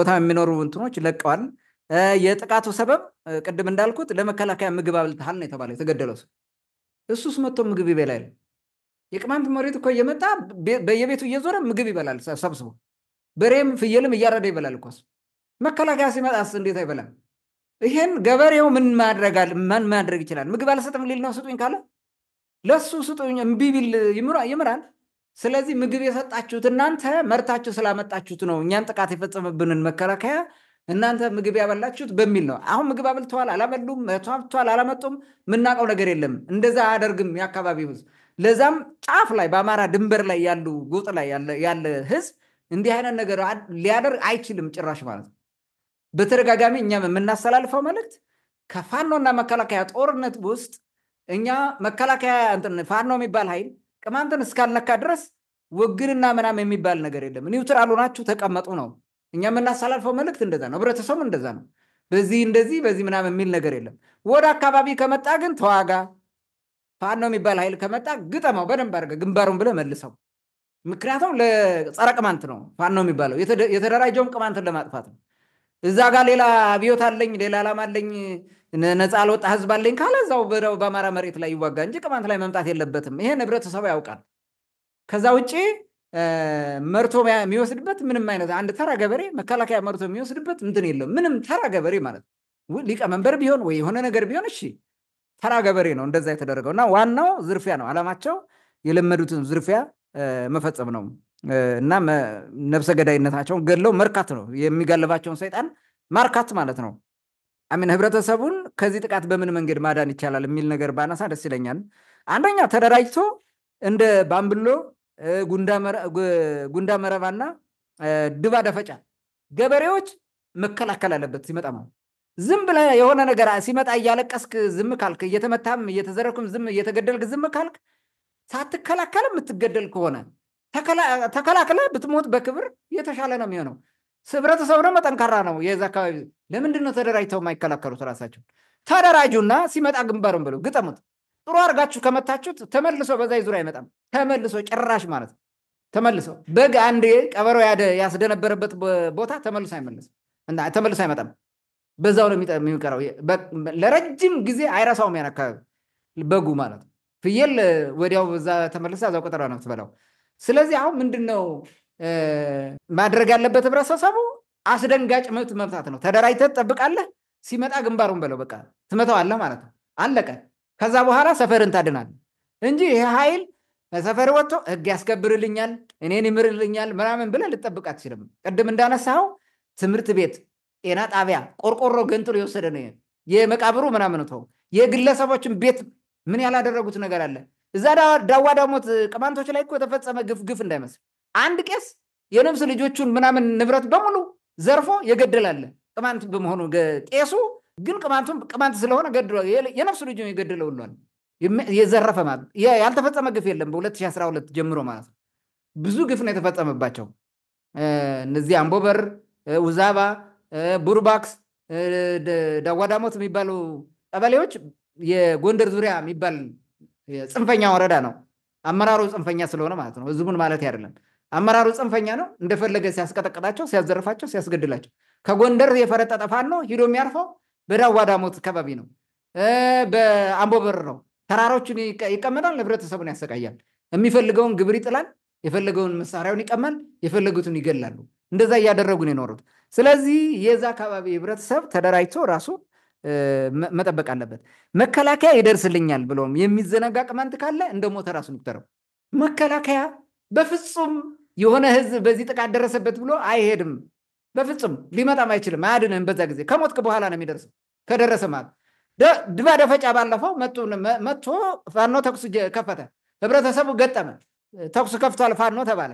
በጣም የሚኖሩ እንትኖች ለቀዋል የጥቃቱ ሰበብ ቅድም እንዳልኩት ለመከላከያ ምግብ አብልትሃል ነው የተባለ የተገደለው እሱስ መጥቶ ምግብ ይበላል የቅማንት መሬት እኮ እየመጣ በየቤቱ እየዞረ ምግብ ይበላል ሰብስቦ በሬም ፍየልም እያረደ ይበላል እኮ መከላከያ ሲመጣስ እንዴት አይበላም ይሄን ገበሬው ምን ማድረጋል ማን ማድረግ ይችላል? ምግብ አልሰጥም ሊል ነው። ስጡኝ ካለ ለሱ ስጡኝ እምቢ ቢል ይምራል። ስለዚህ ምግብ የሰጣችሁት እናንተ መርታችሁ ስላመጣችሁት ነው፣ እኛን ጥቃት የፈጸመብንን መከላከያ እናንተ ምግብ ያበላችሁት በሚል ነው። አሁን ምግብ አብልተዋል፣ አላበሉም፣ መቷብተዋል፣ አላመጡም፣ የምናውቀው ነገር የለም። እንደዛ አያደርግም የአካባቢው ህዝብ። ለዛም ጫፍ ላይ በአማራ ድንበር ላይ ያሉ ጎጥ ላይ ያለ ህዝብ እንዲህ አይነት ነገር ሊያደርግ አይችልም ጭራሽ ማለት ነው። በተደጋጋሚ እኛም የምናስተላልፈው መልእክት ከፋኖና መከላከያ ጦርነት ውስጥ እኛ መከላከያ ፋኖ የሚባል ኃይል ቅማንትን እስካልነካ ድረስ ውግንና ምናም የሚባል ነገር የለም። ኒውትራሉ ሆናችሁ ተቀመጡ ነው እኛ የምናስተላልፈው መልእክት እንደዛ ነው። ህብረተሰቡ እንደዛ ነው። በዚህ እንደዚህ በዚህ ምናም የሚል ነገር የለም። ወደ አካባቢ ከመጣ ግን ተዋጋ። ፋኖ የሚባል ኃይል ከመጣ ግጠማው በደንብ አድርገህ ግንባሩን ብለህ መልሰው። ምክንያቱም ለጸረ ቅማንት ነው ፋኖ የሚባለው የተደራጀውም ቅማንትን ለማጥፋት ነው። እዛ ጋር ሌላ አብዮት አለኝ ሌላ ዓላማ አለኝ ነፃ አልወጣ ህዝብ አለኝ ካለ እዛው በአማራ መሬት ላይ ይዋጋ እንጂ ቅማንት ላይ መምጣት የለበትም። ይሄ ህብረተሰቡ ያውቃል። ከዛ ውጭ መርቶ የሚወስድበት ምንም አይነት አንድ ተራ ገበሬ መከላከያ መርቶ የሚወስድበት እንትን የለም። ምንም ተራ ገበሬ ማለት ነው። ሊቀመንበር ቢሆን ወይ የሆነ ነገር ቢሆን እሺ፣ ተራ ገበሬ ነው እንደዛ የተደረገው እና ዋናው ዝርፊያ ነው። ዓላማቸው የለመዱትን ዝርፊያ መፈጸም ነው። እና ነብሰ ገዳይነታቸውን ገለው መርካት ነው የሚጋልባቸውን ሰይጣን ማርካት ማለት ነው አሚን ህብረተሰቡን ከዚህ ጥቃት በምን መንገድ ማዳን ይቻላል የሚል ነገር ባነሳ ደስ ይለኛል አንደኛ ተደራጅቶ እንደ ባምብሎ ጉንዳ መረባና ድባ ደፈጫ ገበሬዎች መከላከል አለበት ሲመጣ ዝም ብለ የሆነ ነገር ሲመጣ እያለቀስክ ዝም ካልክ እየተመታም እየተዘረኩም ዝም እየተገደልክ ዝም ካልክ ሳትከላከል የምትገደል ከሆነ ተከላክለ ብትሞት በክብር የተሻለ ነው የሚሆነው። ህብረተሰቡ ደግሞ ጠንካራ ነው። የዛ አካባቢ ለምንድን ነው ተደራጅተው የማይከላከሉት? ራሳቸው ተደራጁና ሲመጣ ግንባሩን ብለው ግጠሙት። ጥሩ አድርጋችሁ ከመታችሁት ተመልሶ በዛ ዙሪያ አይመጣም። ተመልሶ ጭራሽ ማለት ተመልሶ በግ አንድ ቀበሮ ያስደነበረበት ቦታ ተመልሶ አይመለስም፣ ተመልሶ አይመጣም። በዛው ነው የሚቀረው። ለረጅም ጊዜ አይረሳውም ያን አካባቢ በጉ ማለት ፍየል ወዲያው በዛ ተመልሳ እዛው ቆጠራ ነው ትበላው። ስለዚህ አሁን ምንድን ነው ማድረግ ያለበት ህብረተሰቡ? አስደንጋጭ መብት መብታት ነው። ተደራጅተ ትጠብቃለህ። ሲመጣ ግንባሩን በለው በቃ ትመተዋለህ ማለት ነው። አለቀ። ከዛ በኋላ ሰፈርን ታድናለህ እንጂ ይህ ኃይል ከሰፈር ወጥቶ ህግ ያስከብርልኛል፣ እኔን ይምርልኛል ምናምን ብለ ልጠብቅ አትችልም። ቅድም እንዳነሳው ትምህርት ቤት፣ ጤና ጣቢያ ቆርቆሮ ገንጥሎ የወሰደ ነው የመቃብሩ ምናምን ተው የግለሰቦችን ቤት ምን ያላደረጉት ነገር አለ? እዛ ዳዋ ዳሞት ቅማንቶች ላይ እኮ የተፈጸመ ግፍ እንዳይመስል አንድ ቄስ የነብስ ልጆቹን ምናምን ንብረት በሙሉ ዘርፎ የገደላለ ቅማንት በመሆኑ ቄሱ ግን ቅማንቱን ቅማንት ስለሆነ የነፍሱ ልጅ የገደለው የዘረፈ ማለት ያልተፈጸመ ግፍ የለም። በ2012 ጀምሮ ማለት ነው። ብዙ ግፍ ነው የተፈጸመባቸው እነዚህ አምቦበር፣ ውዛባ፣ ቡርባክስ፣ ዳዋዳሞት የሚባሉ ቀበሌዎች የጎንደር ዙሪያ የሚባል ጽንፈኛ ወረዳ ነው። አመራሩ ጽንፈኛ ስለሆነ ማለት ነው። ህዝቡን ማለት አይደለም። አመራሩ ጽንፈኛ ነው። እንደፈለገ ሲያስቀጠቅጣቸው፣ ሲያዘርፋቸው፣ ሲያስገድላቸው ከጎንደር የፈረጠጠ ፋኖ ነው ሂዶ የሚያርፈው በዳዋ ዳሞት አካባቢ ነው። በአንቦበር ነው። ተራሮችን ይቀመጣል። ህብረተሰቡን ያሰቃያል። የሚፈልገውን ግብር ይጥላል። የፈለገውን መሳሪያውን ይቀማል። የፈለጉትን ይገላሉ። እንደዛ እያደረጉን የኖሩት። ስለዚህ የዛ አካባቢ ህብረተሰብ ተደራጅቶ ራሱ መጠበቅ አለበት። መከላከያ ይደርስልኛል ብሎም የሚዘነጋ ቅማንት ካለ እንደ ሞተ ራሱን ይቁጠረው። መከላከያ በፍጹም የሆነ ህዝብ በዚህ ጥቃት ደረሰበት ብሎ አይሄድም። በፍጹም ሊመጣም አይችልም። አያድንህም። በዛ ጊዜ ከሞትክ በኋላ ነው የሚደርሰው። ከደረሰ ማለት ድባ ደፈጫ ባለፈው መጥቶ ፋኖ ተኩስ ከፈተ። ህብረተሰቡ ገጠመ። ተኩስ ከፍቷል ፋኖ ተባለ።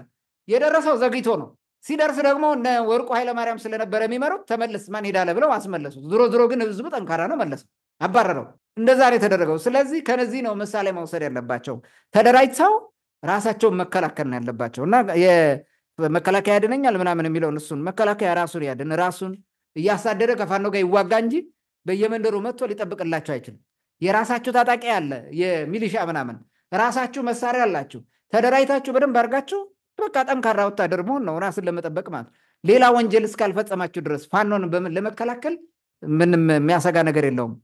የደረሰው ዘግይቶ ነው። ሲደርስ ደግሞ እነ ወርቁ ኃይለማርያም ስለነበረ የሚመሩት ተመልስ ማን ሄዳለ ብለው አስመለሱት። ዝሮ ዝሮ ግን ህዝቡ ጠንካራ ነው፣ መለሰው፣ አባረረው። እንደዛ ነው የተደረገው። ስለዚህ ከነዚህ ነው ምሳሌ መውሰድ ያለባቸው። ተደራጅተው ራሳቸውን መከላከል ነው ያለባቸው እና መከላከያ ያድነኛል ምናምን የሚለውን እሱን መከላከያ ራሱን ያድን ራሱን እያሳደደ ከፋኖ ጋር ይዋጋ እንጂ በየመንደሩ መጥቶ ሊጠብቅላቸው አይችልም። የራሳችሁ ታጣቂ አለ የሚሊሻ ምናምን፣ ራሳችሁ መሳሪያ አላችሁ። ተደራጅታችሁ በደንብ አድርጋችሁ በቃ ጠንካራ ወታደር መሆን ነው ራስን ለመጠበቅ ማለት ሌላ ወንጀል እስካልፈጸማችሁ ድረስ ፋኖን ለመከላከል ምንም የሚያሰጋ ነገር የለውም።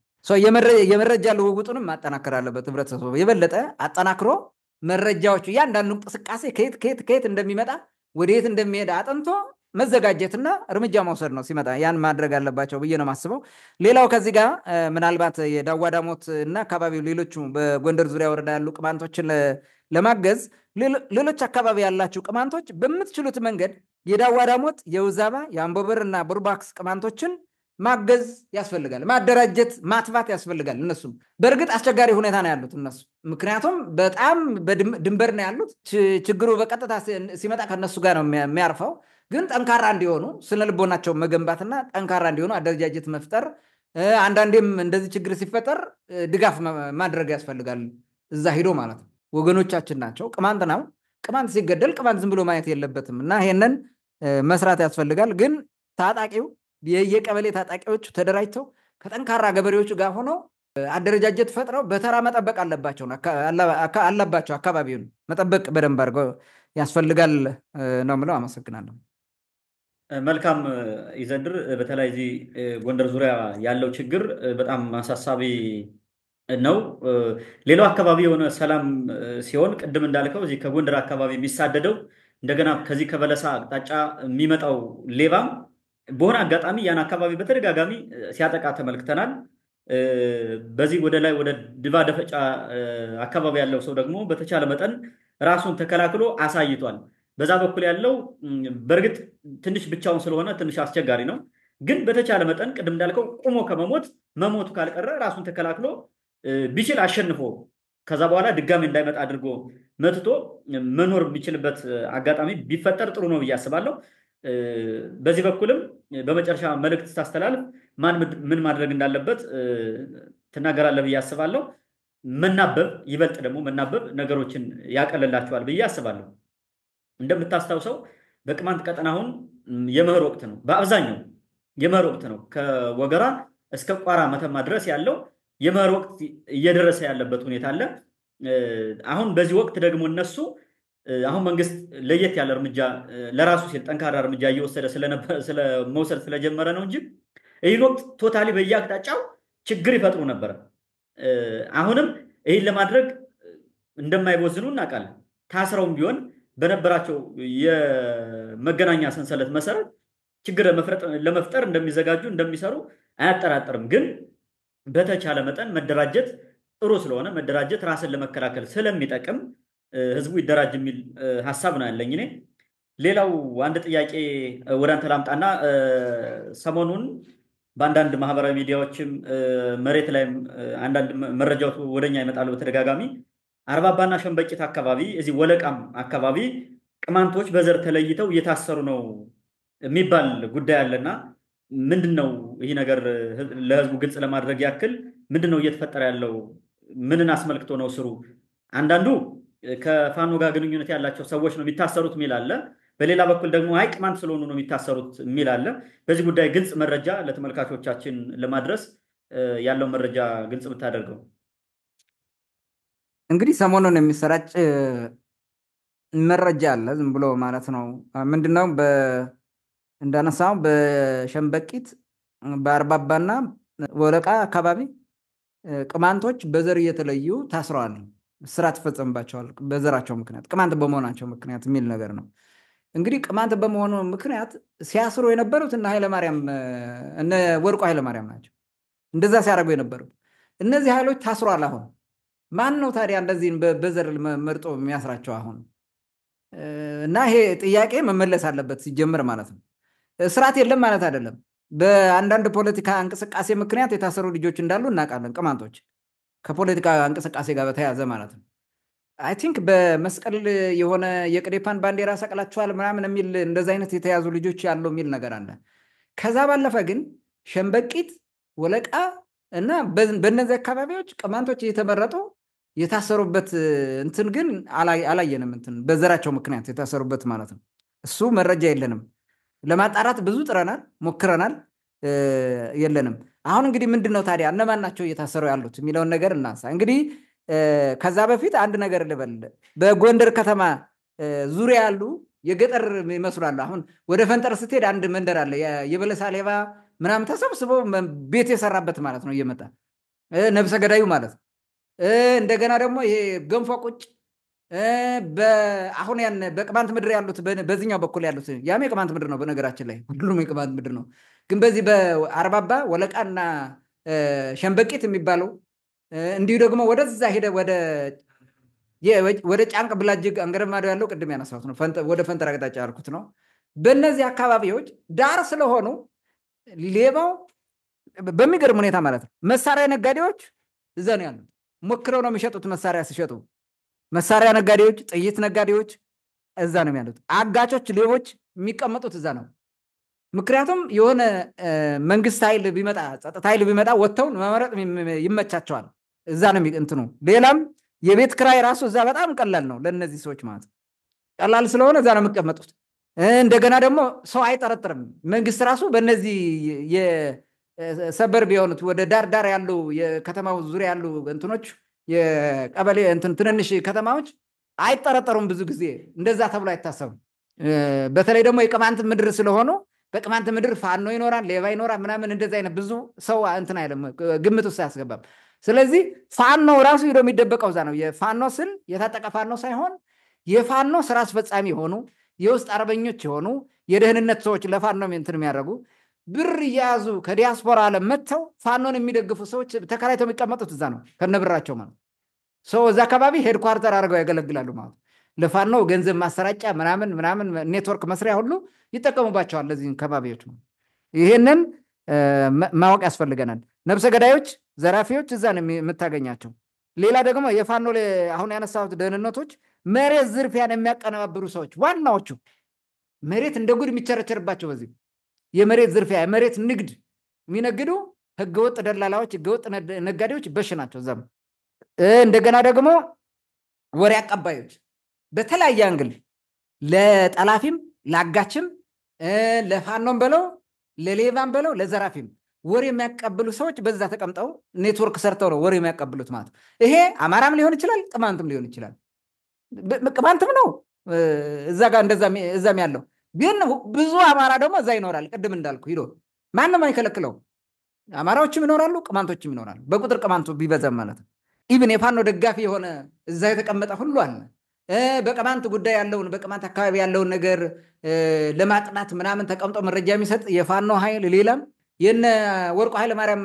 የመረጃ ልውውጡንም ማጠናከር አለበት ህብረተሰቡ የበለጠ አጠናክሮ መረጃዎቹ እያንዳንዱ እንቅስቃሴ ከየት ከየት ከየት እንደሚመጣ ወደ የት እንደሚሄድ አጥንቶ መዘጋጀትና እርምጃ መውሰድ ነው ሲመጣ ያን ማድረግ አለባቸው ብዬ ነው የማስበው። ሌላው ከዚህ ጋር ምናልባት የዳዋዳሞት እና አካባቢው ሌሎቹ በጎንደር ዙሪያ ወረዳ ያሉ ቅማንቶችን ለማገዝ ሌሎች አካባቢ ያላችሁ ቅማንቶች በምትችሉት መንገድ የዳዋ ዳሞት፣ የውዛባ፣ የአንቦበር እና ቡርባክስ ቅማንቶችን ማገዝ ያስፈልጋል። ማደራጀት፣ ማጥፋት ያስፈልጋል። እነሱም በእርግጥ አስቸጋሪ ሁኔታ ነው ያሉት እነሱ ምክንያቱም በጣም ድንበር ነው ያሉት። ችግሩ በቀጥታ ሲመጣ ከነሱ ጋር ነው የሚያርፈው። ግን ጠንካራ እንዲሆኑ ስነልቦናቸው መገንባትና ጠንካራ እንዲሆኑ አደረጃጀት መፍጠር፣ አንዳንዴም እንደዚህ ችግር ሲፈጠር ድጋፍ ማድረግ ያስፈልጋል እዛ ሂዶ ማለት ነው። ወገኖቻችን ናቸው። ቅማንት ነው። ቅማንት ሲገደል ቅማንት ዝም ብሎ ማየት የለበትም እና ይሄንን መስራት ያስፈልጋል። ግን ታጣቂው የየቀበሌ ታጣቂዎች ተደራጅተው ከጠንካራ ገበሬዎቹ ጋር ሆነው አደረጃጀት ፈጥረው በተራ መጠበቅ አለባቸው አለባቸው አካባቢውን መጠበቅ በደንብ አድርገው ያስፈልጋል ነው ምለው። አመሰግናለሁ። መልካም ይዘንድር። በተለይ እዚህ ጎንደር ዙሪያ ያለው ችግር በጣም አሳሳቢ ነው። ሌላው አካባቢ የሆነ ሰላም ሲሆን ቅድም እንዳልከው እዚህ ከጎንደር አካባቢ የሚሳደደው እንደገና ከዚህ ከበለሳ አቅጣጫ የሚመጣው ሌባም በሆነ አጋጣሚ ያን አካባቢ በተደጋጋሚ ሲያጠቃ ተመልክተናል። በዚህ ወደ ላይ ወደ ድባ ደፈጫ አካባቢ ያለው ሰው ደግሞ በተቻለ መጠን ራሱን ተከላክሎ አሳይቷል። በዛ በኩል ያለው በእርግጥ ትንሽ ብቻውን ስለሆነ ትንሽ አስቸጋሪ ነው። ግን በተቻለ መጠን ቅድም እንዳልከው ቁሞ ከመሞት መሞቱ ካልቀረ ራሱን ተከላክሎ ቢችል አሸንፎ ከዛ በኋላ ድጋሚ እንዳይመጣ አድርጎ መትቶ መኖር የሚችልበት አጋጣሚ ቢፈጠር ጥሩ ነው ብዬ አስባለሁ። በዚህ በኩልም በመጨረሻ መልእክት ስታስተላልፍ ማን ምን ማድረግ እንዳለበት ትናገራለ ብዬ አስባለሁ። መናበብ ይበልጥ ደግሞ መናበብ ነገሮችን ያቀልላቸዋል ብዬ አስባለሁ። እንደምታስታውሰው በቅማንት ቀጠና አሁን የመኸር ወቅት ነው። በአብዛኛው የመኸር ወቅት ነው። ከወገራ እስከ ቋራ መተማ ድረስ ያለው የመኸር ወቅት እየደረሰ ያለበት ሁኔታ አለ። አሁን በዚህ ወቅት ደግሞ እነሱ አሁን መንግስት ለየት ያለ እርምጃ ለራሱ ሲል ጠንካራ እርምጃ እየወሰደ መውሰድ ስለጀመረ ነው እንጂ ይህን ወቅት ቶታሊ በየአቅጣጫው ችግር ይፈጥሩ ነበረ። አሁንም ይህን ለማድረግ እንደማይቦዝኑ እናውቃለን። ታስረውም ቢሆን በነበራቸው የመገናኛ ሰንሰለት መሰረት ችግር ለመፍጠር እንደሚዘጋጁ እንደሚሰሩ አያጠራጥርም ግን በተቻለ መጠን መደራጀት ጥሩ ስለሆነ መደራጀት ራስን ለመከላከል ስለሚጠቅም ህዝቡ ይደራጅ የሚል ሀሳብ ነው ያለኝ እኔ። ሌላው አንድ ጥያቄ ወደ አንተ ላምጣና ሰሞኑን በአንዳንድ ማህበራዊ ሚዲያዎችም መሬት ላይ አንዳንድ መረጃዎች ወደኛ ይመጣሉ በተደጋጋሚ አርባባና ሸንበቂት አካባቢ እዚህ ወለቃም አካባቢ ቅማንቶች በዘር ተለይተው እየታሰሩ ነው የሚባል ጉዳይ አለና ምንድን ነው ይህ ነገር ለህዝቡ ግልጽ ለማድረግ ያክል ምንድን ነው እየተፈጠረ ያለው? ምንን አስመልክቶ ነው ስሩ? አንዳንዱ ከፋኖ ጋር ግንኙነት ያላቸው ሰዎች ነው የሚታሰሩት የሚል አለ። በሌላ በኩል ደግሞ አይ ቅማንት ስለሆኑ ነው የሚታሰሩት የሚል አለ። በዚህ ጉዳይ ግልጽ መረጃ ለተመልካቾቻችን ለማድረስ ያለው መረጃ ግልጽ ብታደርገው እንግዲህ ሰሞኑን የሚሰራጭ መረጃ አለ። ዝም ብሎ ማለት ነው ምንድነው እንዳነሳው በሸንበቂት በአርባባና ወረቃ አካባቢ ቅማንቶች በዘር እየተለዩ ታስረዋል። ስራ ትፈጸምባቸዋል በዘራቸው ምክንያት ቅማንት በመሆናቸው ምክንያት የሚል ነገር ነው። እንግዲህ ቅማንት በመሆኑ ምክንያት ሲያስሩ የነበሩት እነ ኃይለማርያም እነ ወርቁ ኃይለማርያም ናቸው። እንደዛ ሲያደርጉ የነበሩት እነዚህ ኃይሎች ታስሯል። አሁን ማን ነው ታዲያ እንደዚህን በዘር መርጦ የሚያስራቸው? አሁን እና ይሄ ጥያቄ መመለስ አለበት ሲጀምር ማለት ነው። ስርዓት የለም ማለት አይደለም። በአንዳንድ ፖለቲካ እንቅስቃሴ ምክንያት የታሰሩ ልጆች እንዳሉ እናውቃለን። ቅማንቶች ከፖለቲካ እንቅስቃሴ ጋር በተያያዘ ማለት ነው። አይ ቲንክ በመስቀል የሆነ የቅዴፓን ባንዲራ ሰቅላችኋል ምናምን የሚል እንደዚ አይነት የተያዙ ልጆች ያለው የሚል ነገር አለ። ከዛ ባለፈ ግን ሸንበቂት፣ ወለቃ እና በእነዚህ አካባቢዎች ቅማንቶች እየተመረጡ የታሰሩበት እንትን ግን አላየንም። እንትን በዘራቸው ምክንያት የታሰሩበት ማለት ነው። እሱ መረጃ የለንም። ለማጣራት ብዙ ጥረናል፣ ሞክረናል፣ የለንም። አሁን እንግዲህ ምንድን ነው ታዲያ እነማን ናቸው እየታሰሩ ያሉት የሚለውን ነገር እናንሳ። እንግዲህ ከዛ በፊት አንድ ነገር ልበል። በጎንደር ከተማ ዙሪያ ያሉ የገጠር ይመስላሉ። አሁን ወደ ፈንጠር ስትሄድ አንድ መንደር አለ። የበለሳ ሌባ ምናምን ተሰብስቦ ቤት የሰራበት ማለት ነው እየመጣ ነብሰ ገዳዩ ማለት ነው። እንደገና ደግሞ ይሄ ገንፎ ቁጭ አሁን ያን በቅማንት ምድር ያሉት በዚኛው በኩል ያሉት ያም የቅማንት ምድር ነው። በነገራችን ላይ ሁሉም የቅማንት ምድር ነው። ግን በዚህ በአርባባ ወለቃና ሸንበቂት የሚባለው እንዲሁ ደግሞ ወደዛ ሄደ ወደ ጫንቅ ብላጅግ አንገረማዶ ያለው ቅድም ያነሳት ነው። ወደ ፈንጠር አቅጣጫ ያልኩት ነው። በእነዚህ አካባቢዎች ዳር ስለሆኑ ሌባው በሚገርም ሁኔታ ማለት ነው መሳሪያ ነጋዴዎች እዛ ነው ያሉት። ሞክረው ነው የሚሸጡት መሳሪያ ሲሸጡ መሳሪያ ነጋዴዎች፣ ጥይት ነጋዴዎች እዛ ነው ያሉት። አጋቾች፣ ሌቦች የሚቀመጡት እዛ ነው። ምክንያቱም የሆነ መንግስት ኃይል ቢመጣ ጸጥታ ኃይል ቢመጣ ወጥተው መመረጥ ይመቻቸዋል። እዛ ነው እንትኑ። ሌላም የቤት ክራይ ራሱ እዛ በጣም ቀላል ነው ለእነዚህ ሰዎች ማለት ቀላል ስለሆነ እዛ ነው የሚቀመጡት። እንደገና ደግሞ ሰው አይጠረጥርም። መንግስት ራሱ በእነዚህ ሰበር ቢሆኑት ወደ ዳር ዳር ያሉ የከተማው ዙሪያ ያሉ እንትኖች የቀበሌ ትንንሽ ከተማዎች አይጠረጠሩም። ብዙ ጊዜ እንደዛ ተብሎ አይታሰቡም። በተለይ ደግሞ የቅማንት ምድር ስለሆኑ በቅማንት ምድር ፋኖ ይኖራል፣ ሌባ ይኖራል ምናምን እንደዚ አይነት ብዙ ሰው እንትን አይለም፣ ግምት ውስጥ አያስገባም። ስለዚህ ፋኖ ራሱ ሄዶ የሚደበቀው እዛ ነው። የፋኖ ስል የታጠቀ ፋኖ ሳይሆን የፋኖ ስራ አስፈጻሚ የሆኑ የውስጥ አርበኞች የሆኑ የደህንነት ሰዎች ለፋኖ እንትን የሚያደርጉ ብር እየያዙ ከዲያስፖራ አለም መጥተው ፋኖን የሚደግፉ ሰዎች ተከራይተው የሚቀመጡት እዛ ነው፣ ከነብራቸው ማለት ሰው እዛ አካባቢ ሄድኳርተር አድርገው ያገለግላሉ ማለት ለፋኖ ገንዘብ ማሰራጫ ምናምን ምናምን ኔትወርክ መስሪያ ሁሉ ይጠቀሙባቸዋል። ለዚህ አካባቢዎች ነው። ይህንን ማወቅ ያስፈልገናል። ነብሰ ገዳዮች፣ ዘራፊዎች እዛ ነው የምታገኛቸው። ሌላ ደግሞ የፋኖ አሁን ያነሳሁት ደህንነቶች መሬት ዝርፊያን የሚያቀነባብሩ ሰዎች ዋናዎቹ መሬት እንደ ጉድ የሚቸረቸርባቸው በዚህ የመሬት ዝርፊያ፣ የመሬት ንግድ የሚነግዱ ህገወጥ ደላላዎች፣ ህገወጥ ነጋዴዎች በሽ ናቸው። እዛም እንደገና ደግሞ ወሬ አቀባዮች በተለያየ አንግል ለጠላፊም ለአጋችም ለፋኖም በለው ለሌባም በለው ለዘራፊም ወሬ የሚያቀብሉ ሰዎች በዛ ተቀምጠው ኔትወርክ ሰርተው ነው ወሬ የሚያቀብሉት ማለት ይሄ አማራም ሊሆን ይችላል፣ ቅማንትም ሊሆን ይችላል። ቅማንትም ነው እዛ ጋር እንደዛም ያለው ግን ብዙ አማራ ደግሞ እዛ ይኖራል። ቅድም እንዳልኩ ሂዶ ማንም አይከለክለው። አማራዎችም ይኖራሉ፣ ቅማንቶችም ይኖራሉ። በቁጥር ቅማንቶ ቢበዛም ማለት ነው። ኢብን የፋኖ ደጋፊ የሆነ እዛ የተቀመጠ ሁሉ አለ። በቅማንት ጉዳይ ያለውን በቅማንት አካባቢ ያለውን ነገር ለማጥናት ምናምን ተቀምጦ መረጃ የሚሰጥ የፋኖ ኃይል ሌላም የነ ወርቁ ማርያም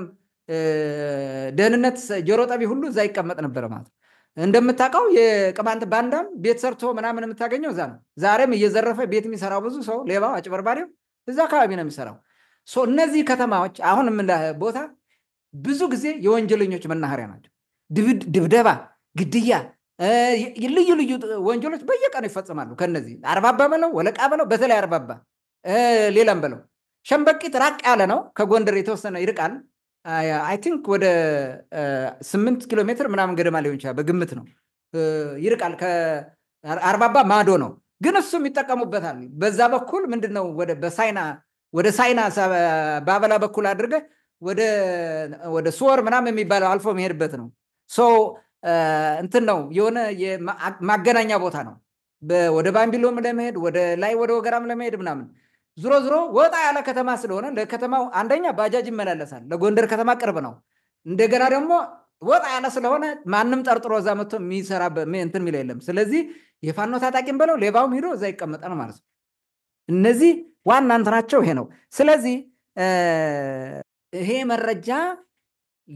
ደህንነት ጆሮ ጠቢ ሁሉ እዛ ይቀመጥ ነበረ ማለት ነው። እንደምታውቀው የቅማንት ባንዳም ቤት ሰርቶ ምናምን የምታገኘው እዛ ነው። ዛሬም እየዘረፈ ቤት የሚሰራው ብዙ ሰው ሌባው፣ አጭበርባሪው እዛ አካባቢ ነው የሚሰራው። እነዚህ ከተማዎች አሁን የምልህ ቦታ ብዙ ጊዜ የወንጀለኞች መናኸሪያ ናቸው። ድብደባ፣ ግድያ፣ ልዩ ልዩ ወንጀሎች በየቀኑ ይፈጽማሉ። ከነዚህ አርባባ በለው ወለቃ በለው በተለይ አርባባ ሌላም በለው ሸንበቂት ራቅ ያለ ነው ከጎንደር የተወሰነ ይርቃል። አይ ቲንክ ወደ ስምንት ኪሎ ሜትር ምናምን ገደማ ሊሆን ይችላል በግምት ነው ይርቃል ከአርባባ ማዶ ነው ግን እሱም ይጠቀሙበታል በዛ በኩል ምንድን ነው ወደ በሳይና ወደ ሳይና ባበላ በኩል አድርገ ወደ ስወር ምናምን የሚባለው አልፎ መሄድበት ነው እንትን ነው የሆነ ማገናኛ ቦታ ነው ወደ ባምቢሎም ለመሄድ ወደ ላይ ወደ ወገራም ለመሄድ ምናምን ዝሮ ዝሮ ወጣ ያለ ከተማ ስለሆነ ለከተማው አንደኛ ባጃጅ ይመላለሳል። ለጎንደር ከተማ ቅርብ ነው። እንደገና ደግሞ ወጣ ያለ ስለሆነ ማንም ጠርጥሮ እዛ መጥቶ የሚሰራ እንትን የሚለው የለም። ስለዚህ የፋኖ ታጣቂም ብለው ሌባውም ሂዶ እዛ ይቀመጣል ማለት ነው። እነዚህ ዋና እንትናቸው ይሄ ነው። ስለዚህ ይሄ መረጃ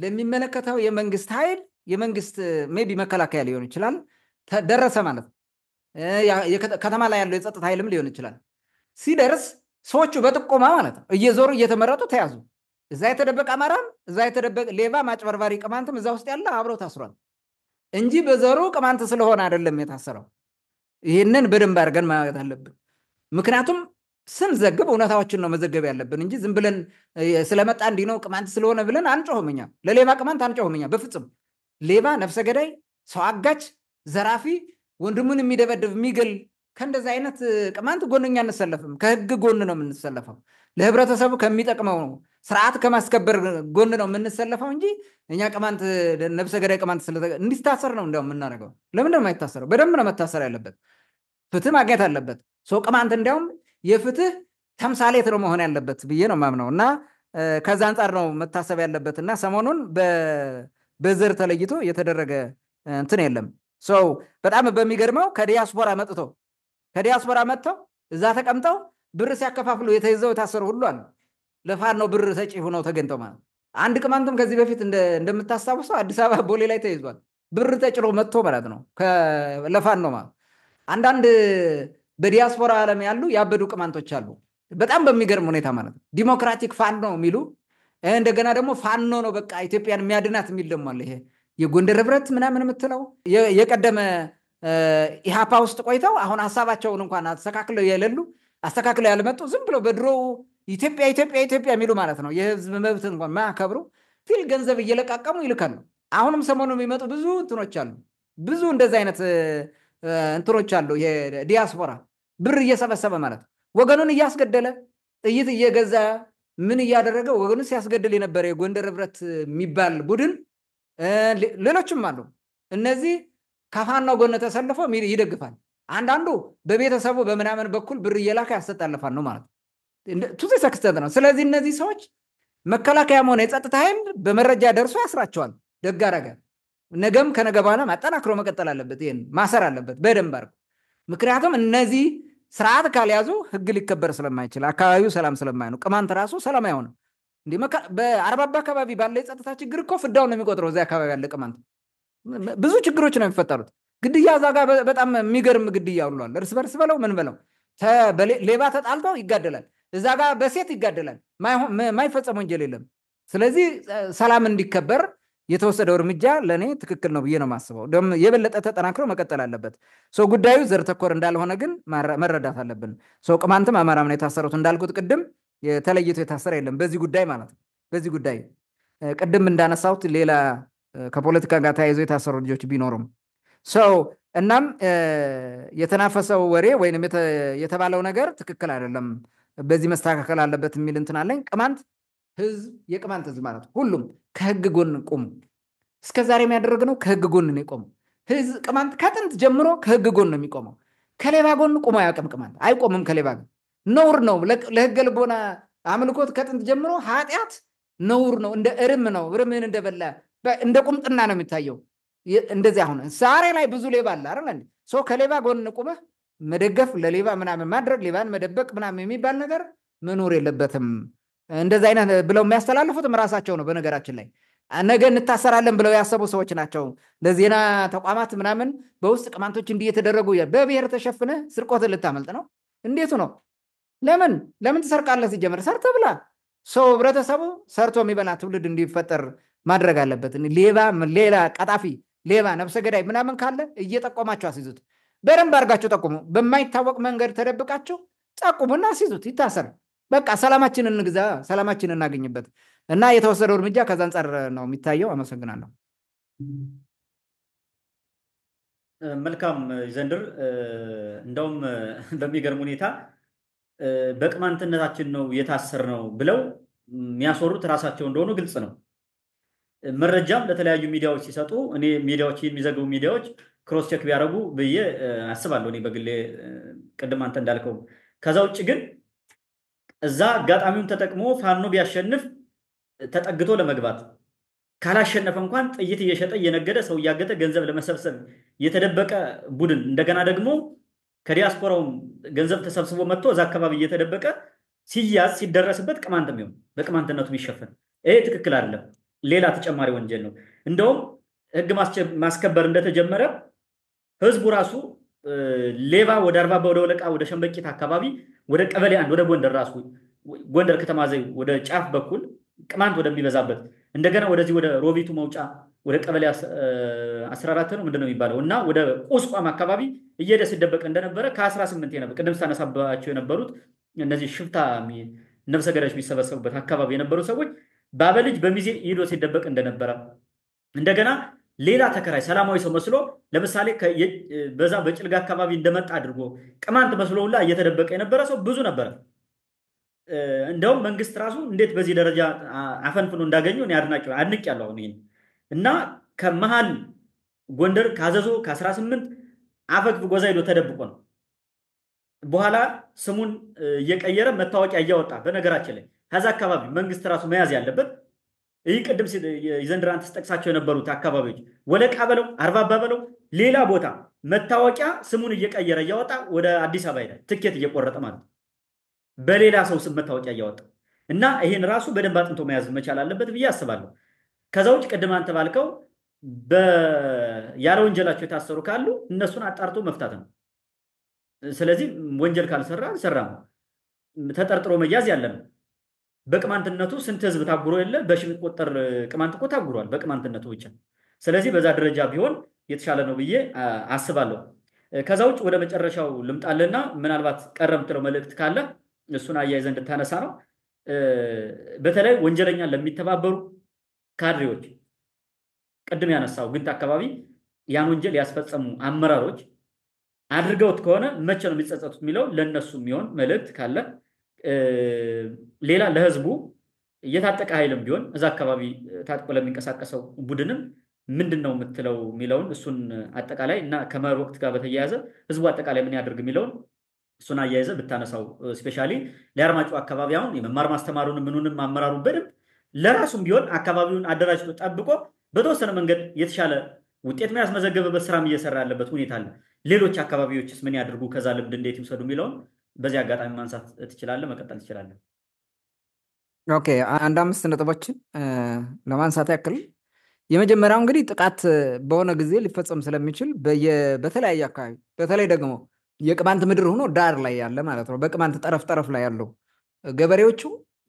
ለሚመለከተው የመንግስት ኃይል የመንግስት ሜይ ቢ መከላከያ ሊሆን ይችላል ደረሰ ማለት ነው። ከተማ ላይ ያለው የጸጥታ ኃይልም ሊሆን ይችላል ሲደርስ ሰዎቹ በጥቆማ ማለት ነው እየዞሩ እየተመረጡ ተያዙ። እዛ የተደበቀ አማራም እዛ የተደበቀ ሌባ፣ ማጭበርባሪ፣ ቅማንትም እዛ ውስጥ ያለ አብረው ታስሯል እንጂ በዘሩ ቅማንት ስለሆነ አይደለም የታሰረው። ይህንን በደንብ አድርገን ማየት አለብን። ምክንያቱም ስንዘግብ እውነታዎችን ነው መዘገብ ያለብን እንጂ ዝም ብለን ስለመጣ እንዲህ ነው ቅማንት ስለሆነ ብለን አንጮህም። ለሌባ ቅማንት አንጮህም። እኛ በፍጹም ሌባ፣ ነፍሰ ገዳይ፣ ሰው አጋች፣ ዘራፊ፣ ወንድሙን የሚደበድብ የሚገል ከእንደዚህ አይነት ቅማንት ጎንኛ አንሰለፍም። ከህግ ጎን ነው የምንሰለፈው። ለህብረተሰቡ ከሚጠቅመው ስርዓት ከማስከበር ጎን ነው የምንሰለፈው እንጂ እኛ ቅማንት ነብሰ ገዳይ ቅማንት እንዲታሰር ነው እንዲያውም የምናደርገው። ለምንድን ነው የማይታሰረው? በደንብ ነው መታሰር ያለበት። ፍትህ ማግኘት አለበት ሰው ቅማንት እንዲያውም የፍትህ ተምሳሌት ነው መሆን ያለበት ብዬ ነው ማምነው እና ከዛ አንጻር ነው መታሰብ ያለበት እና ሰሞኑን በዘር ተለይቶ የተደረገ እንትን የለም ሰው በጣም በሚገርመው ከዲያስፖራ መጥቶ ከዲያስፖራ መጥተው እዛ ተቀምጠው ብር ሲያከፋፍሉ የተይዘው የታሰሩ ሁሉ አሉ። ለፋኖ ብር ሰጪ ሆነው ተገኝተው ማለት አንድ ቅማንቱም ከዚህ በፊት እንደምታስታውሰው አዲስ አበባ ቦሌ ላይ ተይዟል። ብር ተጭሎ መጥቶ ማለት ነው ለፋኖ ማለት አንዳንድ በዲያስፖራ ዓለም ያሉ ያበዱ ቅማንቶች አሉ። በጣም በሚገርም ሁኔታ ማለት ነው ዲሞክራቲክ ፋኖ የሚሉ እንደገና ደግሞ ፋኖ ነው በቃ ኢትዮጵያን የሚያድናት የሚል ደግሞ አለ። ይሄ የጎንደር ህብረት ምናምን የምትለው የቀደመ ኢሃፓ ውስጥ ቆይተው አሁን ሀሳባቸውን እንኳን አስተካክለው የሌሉ አስተካክለው ያልመጡ ዝም ብሎ በድሮ ኢትዮጵያ ኢትዮጵያ ኢትዮጵያ የሚሉ ማለት ነው የህዝብ መብት እንኳን ማያከብሩ ፊል ገንዘብ እየለቃቀሙ ይልካሉ አሁንም ሰሞኑ የሚመጡ ብዙ እንትኖች አሉ ብዙ እንደዚህ አይነት እንትኖች አሉ ዲያስፖራ ብር እየሰበሰበ ማለት ነው ወገኑን እያስገደለ ጥይት እየገዛ ምን እያደረገ ወገኑን ሲያስገድል የነበረ የጎንደር ህብረት የሚባል ቡድን ሌሎችም አሉ እነዚህ ከፋናው ጎን ተሰልፎ ይደግፋል። አንዳንዱ በቤተሰቡ በምናምን በኩል ብር እየላከ ያሰጣልፋል ነው ማለት ቱዚ ሰክስተት ነው። ስለዚህ እነዚህ ሰዎች መከላከያም ሆነ የጸጥታ ኃይል በመረጃ ደርሶ ያስራቸዋል። ደግ ነገም ከነገ በኋላ አጠናክሮ መቀጠል አለበት። ይህን ማሰር አለበት በደንብ አድርጎ። ምክንያቱም እነዚህ ስርዓት ካልያዙ ህግ ሊከበር ስለማይችል አካባቢው ሰላም ስለማይሆን ቅማንት ራሱ ሰላም አይሆንም። በአርባባ አካባቢ ባለ የጸጥታ ችግር እኮ ፍዳውን ነው የሚቆጥረው እዚህ አካባቢ ያለ ቅማንት ብዙ ችግሮች ነው የሚፈጠሩት። ግድያ እዛ ጋር በጣም የሚገርም ግድያ ብሏል። እርስ በርስ በለው ምን በለው ሌባ ተጣልቶ ይጋደላል፣ እዛ ጋር በሴት ይጋደላል። ማይፈጸም ወንጀል የለም። ስለዚህ ሰላም እንዲከበር የተወሰደው እርምጃ ለእኔ ትክክል ነው ብዬ ነው የማስበው። የበለጠ ተጠናክሮ መቀጠል አለበት። ሰው ጉዳዩ ዘር ተኮር እንዳልሆነ ግን መረዳት አለብን። ሰው ቅማንትም አማራም ነው የታሰሩት እንዳልኩት ቅድም ተለይቶ የታሰረ የለም በዚህ ጉዳይ ማለት ነው። በዚህ ጉዳይ ቅድም እንዳነሳሁት ሌላ ከፖለቲካ ጋር ተያይዞ የታሰሩ ልጆች ቢኖሩም ሰው እናም የተናፈሰው ወሬ ወይም የተባለው ነገር ትክክል አይደለም፣ በዚህ መስተካከል አለበት የሚል እንትን አለኝ። ቅማንት ህዝብ የቅማንት ህዝብ ማለት ሁሉም ከህግ ጎን ቁሙ። እስከ የሚያደረግ ነው ከህግ ጎን ነው የቆመው። ህዝብ ቅማንት ከጥንት ጀምሮ ከህግ ጎን ነው የሚቆመው። ከሌባ ጎን ቁሞ አያውቅም። ቅማንት አይቆምም ከሌባ ጎን። ነውር ነው ለህገ ልቦና አምልኮት ከጥንት ጀምሮ ኃጢአት ነውር ነው። እንደ እርም ነው። እርምን እንደበላ እንደ ቁምጥና ነው የሚታየው። እንደዚህ አሁን ዛሬ ላይ ብዙ ሌባ አለ አይደል? ሰው ከሌባ ጎን ቁመህ መደገፍ፣ ለሌባ ምናምን ማድረግ፣ ሌባን መደበቅ ምናምን የሚባል ነገር መኖር የለበትም። እንደዚህ አይነት ብለው የሚያስተላልፉትም ራሳቸው ነው። በነገራችን ላይ ነገ እንታሰራለን ብለው ያሰቡ ሰዎች ናቸው። ለዜና ተቋማት ምናምን በውስጥ ቅማንቶች እንዲህ የተደረጉ በብሔር ተሸፍነ ስርቆት ልታመልጥ ነው? እንዴቱ ነው? ለምን ለምን ትሰርቃለህ? ሲጀምር ሰርተ ብላ ሰው ህብረተሰቡ ሰርቶ የሚበላ ትውልድ እንዲፈጠር ማድረግ አለበት። ሌባ፣ ሌላ ቀጣፊ፣ ሌባ፣ ነብሰ ገዳይ ምናምን ካለ እየጠቆማቸው አስይዙት። በደንብ አድርጋቸው ጠቁሙ። በማይታወቅ መንገድ ተደብቃቸው ጠቁሙና አስይዙት። ይታሰር። በቃ ሰላማችን እንግዛ፣ ሰላማችን እናገኝበት እና የተወሰደው እርምጃ ከዛ አንጻር ነው የሚታየው። አመሰግናለሁ። መልካም ዘንድር፣ እንደውም በሚገርም ሁኔታ በቅማንትነታችን ነው የታሰር ነው ብለው የሚያስወሩት ራሳቸው እንደሆኑ ግልጽ ነው። መረጃም ለተለያዩ ሚዲያዎች ሲሰጡ እኔ ሚዲያዎች የሚዘግቡ ሚዲያዎች ክሮስ ቼክ ቢያደርጉ ብዬ አስባለሁ። እኔ በግሌ ቅድም አንተ እንዳልከው። ከዛ ውጭ ግን እዛ አጋጣሚውን ተጠቅሞ ፋኖ ቢያሸንፍ ተጠግቶ ለመግባት ካላሸነፈ እንኳን ጥይት እየሸጠ እየነገደ ሰው እያገጠ ገንዘብ ለመሰብሰብ የተደበቀ ቡድን እንደገና ደግሞ ከዲያስፖራውም ገንዘብ ተሰብስቦ መጥቶ እዛ አካባቢ እየተደበቀ ሲያዝ ሲደረስበት ቅማንት የሚሆን በቅማንትነቱ የሚሸፈን ይሄ ትክክል አይደለም። ሌላ ተጨማሪ ወንጀል ነው። እንደውም ህግ ማስከበር እንደተጀመረ ህዝቡ ራሱ ሌባ ወደ አርባ ወደ ወለቃ ወደ ሸንበቂት አካባቢ ወደ ቀበሌ አንድ ወደ ጎንደር ራሱ ጎንደር ከተማ ዘይ ወደ ጫፍ በኩል ቅማንት ወደሚበዛበት እንደገና ወደዚህ ወደ ሮቢቱ መውጫ ወደ ቀበሌ 14 ነው ምንድነው የሚባለው እና ወደ ቁስቋም አካባቢ እየሄደ ሲደበቅ እንደነበረ ከ18 ነበር ቅድም ሳነሳባቸው የነበሩት እነዚህ ሽፍታ ነብሰ ገዳዮች የሚሰበሰቡበት አካባቢ የነበሩ ሰዎች ባበልጅ በሚዜ ሂዶ ሲደበቅ እንደነበረ እንደገና ሌላ ተከራይ ሰላማዊ ሰው መስሎ ለምሳሌ በዛ በጭልጋ አካባቢ እንደመጣ አድርጎ ቅማንት መስሎ ሁላ እየተደበቀ የነበረ ሰው ብዙ ነበረ። እንደውም መንግስት ራሱ እንዴት በዚህ ደረጃ አፈንፍኖ እንዳገኙ እኔ አድናቂ አድንቅ ያለው አሁን እና ከመሀል ጎንደር ካዘዞ ከ18 አፈግፍ ጎዛ ሄዶ ተደብቆ ነው። በኋላ ስሙን እየቀየረ መታወቂያ እያወጣ በነገራችን ላይ ከዛ አካባቢ መንግስት ራሱ መያዝ ያለበት ይህ ቅድም የዘንድራ ስጠቅሳቸው የነበሩት አካባቢዎች ወለቃ በለው አርባባ በለው ሌላ ቦታ መታወቂያ ስሙን እየቀየረ እያወጣ ወደ አዲስ አበባ ሄዳል። ትኬት እየቆረጠ ማለት ነው። በሌላ ሰው ስም መታወቂያ እያወጣ እና ይሄን ራሱ በደንብ አጥንቶ መያዝ መቻል አለበት ብዬ አስባለሁ። ከዛ ውጭ ቅድም አንተ ባልከው ያለ ወንጀላቸው የታሰሩ ካሉ እነሱን አጣርቶ መፍታት ነው። ስለዚህ ወንጀል ካልሰራ አልሰራም፣ ተጠርጥሮ መያዝ ያለ ነው። በቅማንትነቱ ስንት ህዝብ ታጉሮ የለ በሺ የሚቆጠር ቅማንት እኮ ታጉሯል በቅማንትነቱ ብቻ። ስለዚህ በዛ ደረጃ ቢሆን የተሻለ ነው ብዬ አስባለሁ። ከዛ ውጭ ወደ መጨረሻው ልምጣልና ምናልባት ቀረ የምትለው መልእክት ካለ እሱን አያይዘ እንድታነሳ ነው። በተለይ ወንጀለኛ ለሚተባበሩ ካድሬዎች ቅድም ያነሳው ግንት አካባቢ ያን ወንጀል ያስፈጸሙ አመራሮች አድርገውት ከሆነ መቼ ነው የሚጸጸቱት የሚለው ለእነሱ የሚሆን መልእክት ካለ ሌላ ለህዝቡ የታጠቀ ኃይልም ቢሆን እዛ አካባቢ ታጥቆ ለሚንቀሳቀሰው ቡድንም ምንድን ነው የምትለው የሚለውን እሱን አጠቃላይ እና ከመኸር ወቅት ጋር በተያያዘ ህዝቡ አጠቃላይ ምን ያደርግ የሚለውን እሱን አያይዘ ብታነሳው ስፔሻሊ ለአርማጭሆ አካባቢ አሁን የመማር ማስተማሩን ምኑንም አመራሩ በደንብ ለራሱም ቢሆን አካባቢውን አደራጅቶ ጠብቆ በተወሰነ መንገድ የተሻለ ውጤት ያስመዘገበበት ስራም እየሰራ ያለበት ሁኔታ አለ። ሌሎች አካባቢዎችስ ምን ያደርጉ ከዛ ልምድ እንዴት ይውሰዱ የሚለውን በዚህ አጋጣሚ ማንሳት ትችላለ መቀጠል ትችላለ ኦኬ አንድ አምስት ነጥቦችን ለማንሳት ያክል የመጀመሪያው እንግዲህ ጥቃት በሆነ ጊዜ ሊፈጸም ስለሚችል በተለያየ አካባቢ በተለይ ደግሞ የቅማንት ምድር ሆኖ ዳር ላይ ያለ ማለት ነው። በቅማንት ጠረፍ ጠረፍ ላይ ያለው ገበሬዎቹ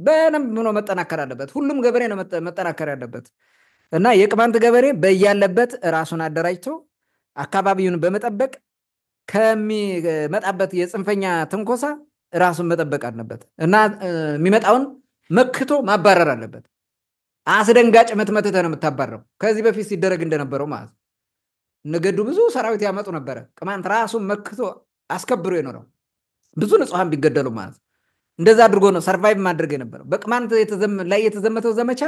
በደንብ ምኖ መጠናከር አለበት። ሁሉም ገበሬ ነው መጠናከር ያለበት እና የቅማንት ገበሬ በያለበት ራሱን አደራጅቶ አካባቢውን በመጠበቅ ከሚመጣበት የፅንፈኛ ትንኮሳ ራሱን መጠበቅ አለበት እና የሚመጣውን መክቶ ማባረር አለበት። አስደንጋጭ መትመትተ ነው የምታባረው፣ ከዚህ በፊት ሲደረግ እንደነበረው ማለት ነው። ነገዱ ብዙ ሰራዊት ያመጡ ነበረ። ቅማንት ራሱን መክቶ አስከብሮ የኖረው ብዙ ንጹሐን ቢገደሉ ማለት ነው። እንደዛ አድርጎ ነው ሰርቫይቭ ማድረግ የነበረው። በቅማንት ላይ የተዘመተው ዘመቻ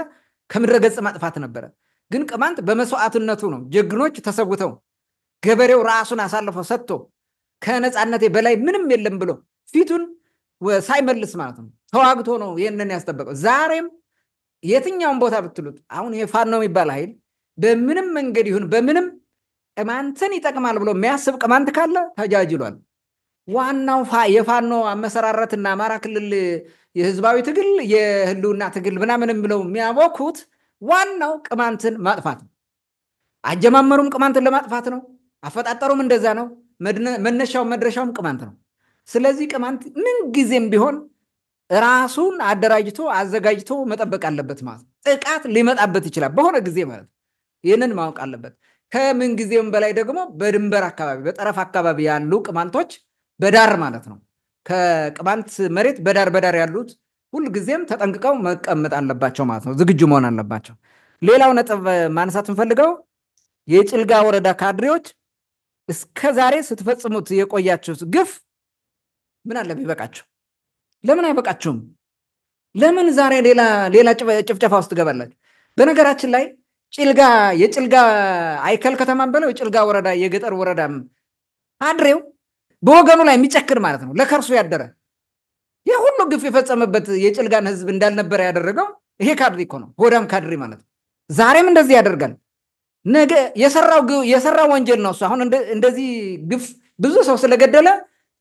ከምድረ ገጽ ማጥፋት ነበረ። ግን ቅማንት በመስዋዕትነቱ ነው ጀግኖች ተሰውተው ገበሬው ራሱን አሳልፎ ሰጥቶ ከነፃነቴ በላይ ምንም የለም ብሎ ፊቱን ሳይመልስ ማለት ነው ተዋግቶ ነው ይህንን ያስጠበቀው። ዛሬም የትኛውን ቦታ ብትሉት አሁን የፋኖ የሚባል ኃይል በምንም መንገድ ይሁን በምንም ቅማንትን ይጠቅማል ብሎ የሚያስብ ቅማንት ካለ ተጃጅሏል። ዋናው የፋኖ አመሰራረትና አማራ ክልል የህዝባዊ ትግል የህልውና ትግል ምናምንም ብለው የሚያቦኩት ዋናው ቅማንትን ማጥፋት ነው። አጀማመሩም ቅማንትን ለማጥፋት ነው። አፈጣጠሩም እንደዛ ነው። መነሻውም መድረሻውም ቅማንት ነው። ስለዚህ ቅማንት ምን ጊዜም ቢሆን ራሱን አደራጅቶ አዘጋጅቶ መጠበቅ አለበት ማለት ነው። ጥቃት ሊመጣበት ይችላል በሆነ ጊዜ ማለት ነው። ይህንን ማወቅ አለበት። ከምን ጊዜም በላይ ደግሞ በድንበር አካባቢ በጠረፍ አካባቢ ያሉ ቅማንቶች በዳር ማለት ነው ከቅማንት መሬት በዳር በዳር ያሉት ሁልጊዜም ተጠንቅቀው መቀመጥ አለባቸው ማለት ነው። ዝግጁ መሆን አለባቸው። ሌላው ነጥብ ማንሳት እንፈልገው የጭልጋ ወረዳ ካድሬዎች እስከ ዛሬ ስትፈጽሙት የቆያችሁት ግፍ ምን አለ ቢበቃችሁ? ለምን አይበቃችሁም? ለምን ዛሬ ሌላ ጭፍጨፋ ውስጥ ትገባላችሁ? በነገራችን ላይ ጭልጋ የጭልጋ አይከል ከተማን በለው የጭልጋ ወረዳ የገጠር ወረዳም አድሬው በወገኑ ላይ የሚጨክን ማለት ነው ለከርሱ ያደረ ይህ ሁሉ ግፍ የፈጸመበት የጭልጋን ህዝብ እንዳልነበረ ያደረገው ይሄ ካድሪ እኮ ነው። ሆዳም ካድሪ ማለት ነው። ዛሬም እንደዚህ ያደርጋል። ነገ የሰራው የሰራው ወንጀል ነው እሱ አሁን እንደዚህ ግፍ ብዙ ሰው ስለገደለ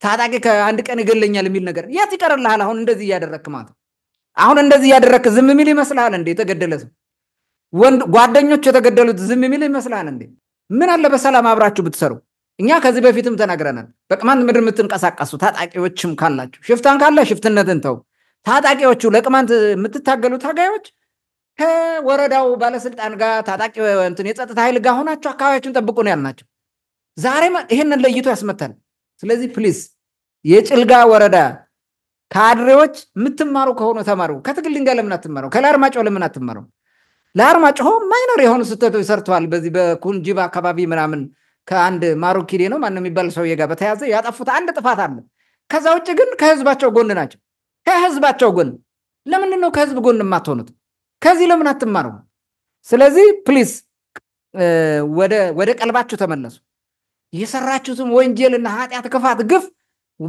ታጣቂ ከአንድ ቀን ይገለኛል የሚል ነገር የት ይቀርልሃል? አሁን እንደዚህ እያደረክ ማለት አሁን እንደዚህ እያደረክ ዝም የሚል ይመስልሃል እንዴ? የተገደለ ሰው ወንድ ጓደኞች የተገደሉት ዝም የሚል ይመስልሃል እንዴ? ምን አለ በሰላም አብራችሁ ብትሰሩ። እኛ ከዚህ በፊትም ተናግረናል። በቅማንት ምድር የምትንቀሳቀሱ ታጣቂዎችም ካላችሁ ሽፍታን ካለ ሽፍትነትን ተው። ታጣቂዎቹ ለቅማንት የምትታገሉ ታጋዮች ከወረዳው ባለስልጣን ጋር ታጣቂ እንትን የጸጥታ ኃይል ጋር ሆናችሁ አካባቢያችሁን ጠብቁ ነው ያልናቸው። ዛሬ ይህንን ለይቶ ያስመታል። ስለዚህ ፕሊስ የጭልጋ ወረዳ ካድሬዎች የምትማሩ ከሆኑ ተማሩ። ከትግል ድንጋይ ለምን አትማረው? ከላርማጮ ለምን አትማረው? ለአርማጭሆ ማይኖር የሆኑ ስህተቶች ሰርተዋል። በዚህ በኩንጂብ አካባቢ ምናምን ከአንድ ማሩኪዴ ነው ማነው የሚባል ሰውዬ ጋር በተያዘ ያጠፉት አንድ ጥፋት አለ። ከዛ ውጭ ግን ከህዝባቸው ጎን ናቸው። ከህዝባቸው ጎን ለምንድን ነው ከህዝብ ጎን የማትሆኑት? ከዚህ ለምን አትማሩ? ስለዚህ ፕሊስ ወደ ቀልባችሁ ተመለሱ። የሰራችሁትም ወንጀልና ኃጢአት፣ ክፋት፣ ግፍ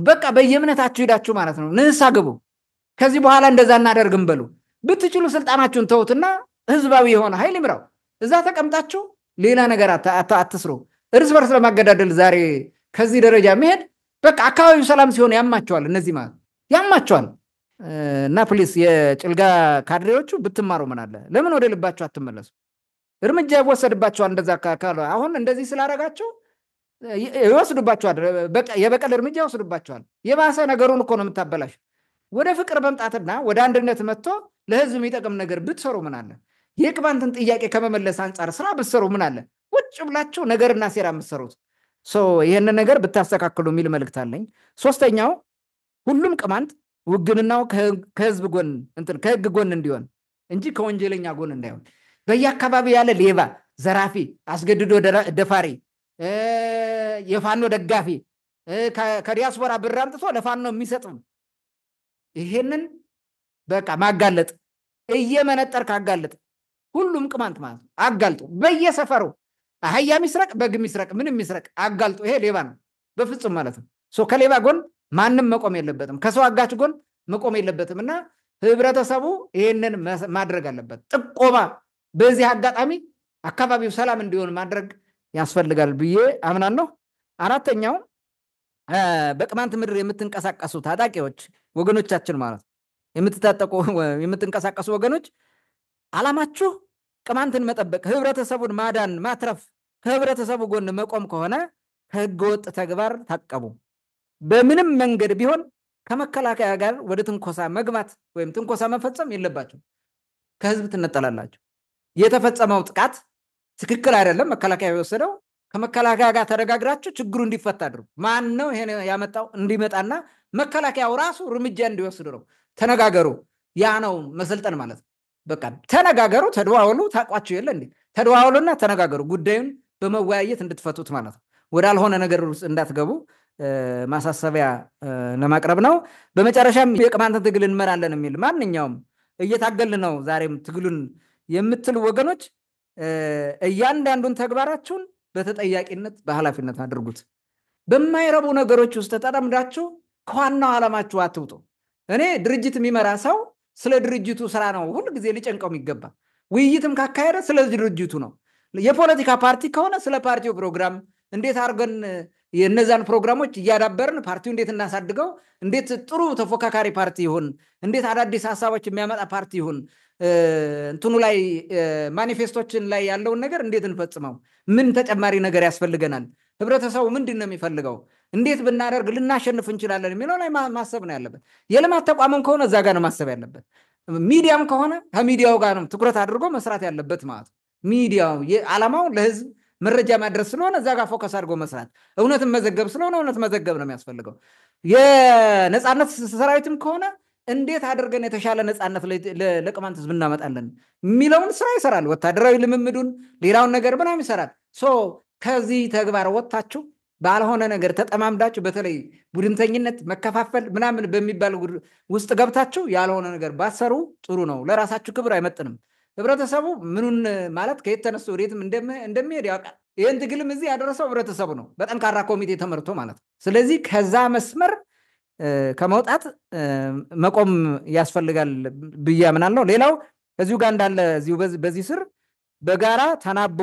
በቃ በየእምነታችሁ ሂዳችሁ ማለት ነው ንስሐ ግቡ። ከዚህ በኋላ እንደዛ እናደርግም በሉ። ብትችሉ ስልጣናችሁን ተውትና ህዝባዊ የሆነ ኃይል ይምራው። እዛ ተቀምጣችሁ ሌላ ነገር አትስሩ። እርስ በርስ ለማገዳደል ዛሬ ከዚህ ደረጃ መሄድ በቃ አካባቢው ሰላም ሲሆን ያማቸዋል። እነዚህ ማለት ያማቸዋል። እና ፕሊስ የጭልጋ ካድሬዎቹ ብትማሩ ምን አለ? ለምን ወደ ልባቸው አትመለሱ? እርምጃ ይወሰድባቸዋል። እንደዛ አሁን እንደዚህ ስላረጋቸው ይወስዱባቸዋል። የበቀል እርምጃ ይወስዱባቸዋል። የባሰ ነገሩን እኮ ነው የምታበላሽ። ወደ ፍቅር መምጣትና ወደ አንድነት መጥቶ ለህዝብ የሚጠቅም ነገር ብትሰሩ ምን አለ? የቅማንትን ጥያቄ ከመመለስ አንጻር ስራ ብትሰሩ ምን አለ? ውጭ ብላቸው ነገርና ሴራ የምትሰሩት ይህንን ነገር ብታስተካክሉ የሚል መልክት አለኝ። ሶስተኛው ሁሉም ቅማንት ውግንናው ከህዝብ ጎን እንትን ከህግ ጎን እንዲሆን እንጂ ከወንጀለኛ ጎን እንዳይሆን በየአካባቢ ያለ ሌባ ዘራፊ አስገድዶ ደፋሪ የፋኖ ደጋፊ ከዲያስፖራ ብር አምጥቶ ለፋኖ የሚሰጥም ይሄንን በቃ ማጋለጥ እየመነጠር ካጋለጥ ሁሉም ቅማንት ማለት ነው አጋልጦ በየሰፈሩ አህያ ሚስረቅ በግ ሚስረቅ ምን ሚስረቅ አጋልጦ ይሄ ሌባ ነው በፍጹም ማለት ነው ከሌባ ጎን ማንም መቆም የለበትም። ከሰው አጋች ጎን መቆም የለበትም እና ህብረተሰቡ ይህንን ማድረግ አለበት። ጥቆማ በዚህ አጋጣሚ አካባቢው ሰላም እንዲሆን ማድረግ ያስፈልጋል ብዬ አምናለሁ። አራተኛው በቅማንት ምድር የምትንቀሳቀሱ ታጣቂዎች ወገኖቻችን ማለት የምትታጠቁ የምትንቀሳቀሱ ወገኖች አላማችሁ ቅማንትን መጠበቅ፣ ህብረተሰቡን ማዳን፣ ማትረፍ፣ ከህብረተሰቡ ጎን መቆም ከሆነ ከህገወጥ ተግባር ታቀቡ። በምንም መንገድ ቢሆን ከመከላከያ ጋር ወደ ትንኮሳ መግባት ወይም ትንኮሳ መፈጸም የለባቸው። ከህዝብ ትነጠላላቸው። የተፈጸመው ጥቃት ትክክል አይደለም። መከላከያ የወሰደው ከመከላከያ ጋር ተነጋግራችሁ ችግሩ እንዲፈታ አድርጉ። ማን ነው ይሄን ያመጣው እንዲመጣና መከላከያው ራሱ እርምጃ እንዲወስድ ነው። ተነጋገሩ። ያ ነው መሰልጠን ማለት ነው። በቃ ተነጋገሩ፣ ተደዋወሉ። ታቋቸው የለ እንዴ? ተደዋወሉና ተነጋገሩ። ጉዳዩን በመወያየት እንድትፈቱት ማለት ነው። ወዳልሆነ ነገር ውስጥ እንዳትገቡ ማሳሰቢያ ለማቅረብ ነው። በመጨረሻም የቅማንትን ትግል እንመራለን የሚል ማንኛውም እየታገል ነው ዛሬም ትግሉን የምትሉ ወገኖች እያንዳንዱን ተግባራችሁን በተጠያቂነት በኃላፊነት አድርጉት። በማይረቡ ነገሮች ውስጥ ተጠምዳችሁ ከዋናው ዓላማችሁ አትውጡ። እኔ ድርጅት የሚመራ ሰው ስለ ድርጅቱ ስራ ነው ሁል ጊዜ ሊጨንቀው የሚገባ። ውይይትም ካካሄደ ስለ ድርጅቱ ነው። የፖለቲካ ፓርቲ ከሆነ ስለ ፓርቲው ፕሮግራም እንዴት አድርገን የእነዛን ፕሮግራሞች እያዳበርን ፓርቲው እንዴት እናሳድገው፣ እንዴት ጥሩ ተፎካካሪ ፓርቲ ይሁን፣ እንዴት አዳዲስ ሀሳቦች የሚያመጣ ፓርቲ ይሁን፣ እንትኑ ላይ ማኒፌስቶችን ላይ ያለውን ነገር እንዴት እንፈጽመው፣ ምን ተጨማሪ ነገር ያስፈልገናል፣ ህብረተሰቡ ምንድን ነው የሚፈልገው፣ እንዴት ብናደርግ ልናሸንፍ እንችላለን የሚለው ላይ ማሰብ ነው ያለበት። የልማት ተቋምም ከሆነ እዛ ጋር ነው ማሰብ ያለበት። ሚዲያም ከሆነ ከሚዲያው ጋር ነው ትኩረት አድርጎ መስራት ያለበት ማለት ነው። ሚዲያው ዓላማው ለህዝብ መረጃ ማድረስ ስለሆነ እዛ ጋር ፎከስ አድርጎ መስራት፣ እውነትን መዘገብ ስለሆነ እውነት መዘገብ ነው የሚያስፈልገው። የነፃነት ሰራዊትም ከሆነ እንዴት አድርገን የተሻለ ነፃነት ለቅማንት ህዝብ እናመጣለን የሚለውን ስራ ይሰራል። ወታደራዊ ልምምዱን፣ ሌላውን ነገር ምናም ይሰራል። ከዚህ ተግባር ወጥታችሁ ባልሆነ ነገር ተጠማምዳችሁ በተለይ ቡድንተኝነት፣ መከፋፈል ምናምን በሚባል ውስጥ ገብታችሁ ያልሆነ ነገር ባሰሩ ጥሩ ነው። ለራሳችሁ ክብር አይመጥንም። ህብረተሰቡ ምኑን ማለት ከየት ተነስቶ ወዴትም እንደሚሄድ ያውቃል። ይህን ትግልም እዚህ ያደረሰው ህብረተሰቡ ነው፣ በጠንካራ ኮሚቴ ተመርቶ ማለት ነው። ስለዚህ ከዛ መስመር ከመውጣት መቆም ያስፈልጋል ብዬ አምናለሁ። ሌላው እዚሁ ጋር እንዳለ እዚሁ በዚህ ስር በጋራ ተናቦ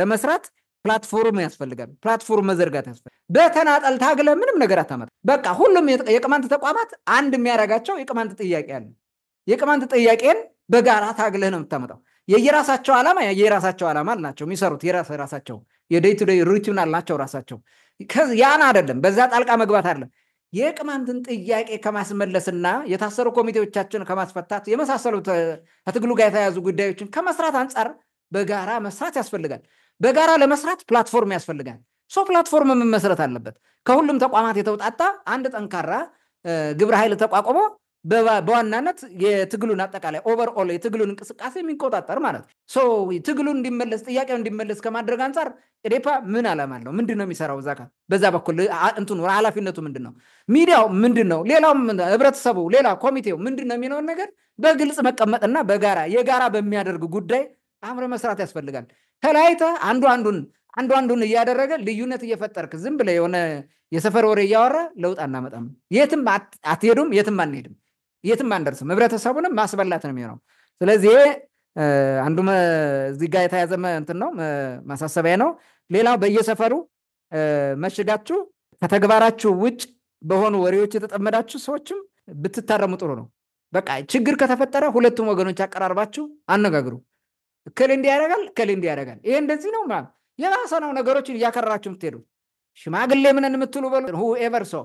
ለመስራት ፕላትፎርም ያስፈልጋል። ፕላትፎርም መዘርጋት ያስፈልጋል። በተናጠል ታግለ ምንም ነገር አታመጣ። በቃ ሁሉም የቅማንት ተቋማት አንድ የሚያደርጋቸው የቅማንት ጥያቄ አለ። የቅማንት ጥያቄን በጋራ ታግለህ ነው የምታመጣው። የየራሳቸው ዓላማ የየራሳቸው ዓላማ አላቸው የሚሰሩት የራሳቸው የደይ ቱ ደይ ሩቲን አላቸው ራሳቸው። ያን አይደለም በዛ ጣልቃ መግባት አለ የቅማንትን ጥያቄ ከማስመለስና የታሰሩ ኮሚቴዎቻችን ከማስፈታት የመሳሰሉት ከትግሉ ጋር የተያያዙ ጉዳዮችን ከመስራት አንጻር በጋራ መስራት ያስፈልጋል። በጋራ ለመስራት ፕላትፎርም ያስፈልጋል። ሶ ፕላትፎርም መመስረት አለበት። ከሁሉም ተቋማት የተውጣጣ አንድ ጠንካራ ግብረ ኃይል ተቋቁሞ በዋናነት የትግሉን አጠቃላይ ኦቨርኦል የትግሉን እንቅስቃሴ የሚቆጣጠር ማለት ነው። ትግሉን እንዲመለስ ጥያቄው እንዲመለስ ከማድረግ አንጻር ኢዴፓ ምን ዓላማ አለው? ምንድን ነው የሚሰራው? እዛ በዛ በኩል እንትኑ ኃላፊነቱ ምንድን ነው? ሚዲያው ምንድን ነው? ሌላውም ህብረተሰቡ፣ ሌላ ኮሚቴው ምንድን ነው የሚለውን ነገር በግልጽ መቀመጥና በጋራ የጋራ በሚያደርግ ጉዳይ አብረ መስራት ያስፈልጋል። ተለያይተ አንዱ አንዱን አንዱ አንዱን እያደረገ ልዩነት እየፈጠርክ ዝም ብለህ የሆነ የሰፈር ወሬ እያወራ ለውጥ አናመጣም። የትም አትሄዱም፣ የትም አንሄድም። የትም አንደርስም። ህብረተሰቡንም ማስበላት ነው የሚሆነው። ስለዚህ አንዱ እዚህ ጋር የተያዘ እንትን ነው ማሳሰቢያ ነው። ሌላው በየሰፈሩ መሽጋችሁ ከተግባራችሁ ውጭ በሆኑ ወሬዎች የተጠመዳችሁ ሰዎችም ብትታረሙ ጥሩ ነው። በቃ ችግር ከተፈጠረ ሁለቱም ወገኖች አቀራርባችሁ አነጋግሩ። እክል እንዲህ ያደረጋል እክል እንዲህ ያደረጋል ይሄ እንደዚህ ነው የባሰ ነው። ነገሮችን እያከረራችሁ የምትሄዱ ሽማግሌ ምንን የምትሉ በሉ ሁኤቨር ሰው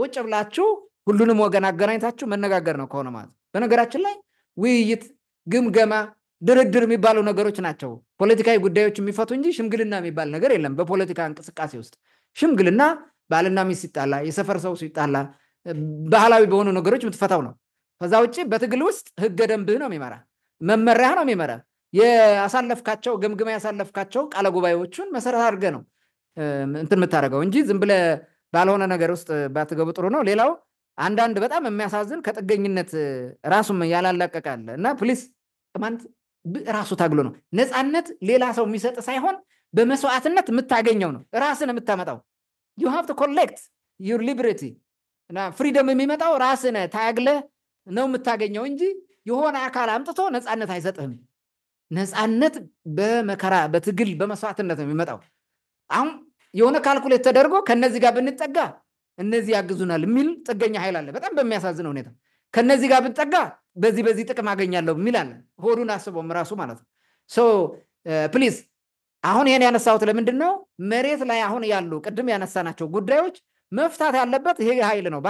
ውጭ ብላችሁ ሁሉንም ወገን አገናኝታችሁ መነጋገር ነው ከሆነ ማለት በነገራችን ላይ ውይይት፣ ግምገማ፣ ድርድር የሚባሉ ነገሮች ናቸው ፖለቲካዊ ጉዳዮች የሚፈቱ እንጂ ሽምግልና የሚባል ነገር የለም። በፖለቲካ እንቅስቃሴ ውስጥ ሽምግልና ባልና ሚስት ሲጣላ፣ የሰፈር ሰው ሲጣላ፣ ባህላዊ በሆኑ ነገሮች የምትፈታው ነው። ከዛ ውጭ በትግል ውስጥ ህገ ደንብህ ነው የሚመራ፣ መመሪያ ነው የሚመራ። ያሳለፍካቸው ግምግማ ያሳለፍካቸው ቃለ ጉባኤዎቹን መሰረት አድርገህ ነው እንትን የምታደርገው እንጂ ዝም ብለህ ባልሆነ ነገር ውስጥ ባትገቡ ጥሩ ነው። ሌላው አንዳንድ በጣም የሚያሳዝን ከጥገኝነት ራሱም ያላላቀቀ አለ እና ፕሊስ ማለት ራሱ ታግሎ ነው። ነፃነት ሌላ ሰው የሚሰጥ ሳይሆን በመስዋዕትነት የምታገኘው ነው። ራስን የምታመጣው ዩ ሃቭ ቱ ኮሌክት ዩር ሊብሪቲ እና ፍሪደም የሚመጣው ራስን ታግለ ነው የምታገኘው እንጂ የሆነ አካል አምጥቶ ነፃነት አይሰጥህም። ነፃነት በመከራ በትግል በመስዋዕትነት ነው የሚመጣው። አሁን የሆነ ካልኩሌት ተደርጎ ከነዚህ ጋር ብንጠጋ እነዚህ ያግዙናል የሚል ጥገኛ ኃይል አለ። በጣም በሚያሳዝነ ሁኔታ ከነዚህ ጋር ብንጠጋ በዚህ በዚህ ጥቅም አገኛለሁ የሚል አለ። ሆዱን አስበውም ራሱ ማለት ነው። ፕሊዝ አሁን ይህን ያነሳሁት ለምንድን ነው? መሬት ላይ አሁን ያሉ ቅድም ያነሳናቸው ጉዳዮች መፍታት ያለበት ይሄ ኃይል ነው።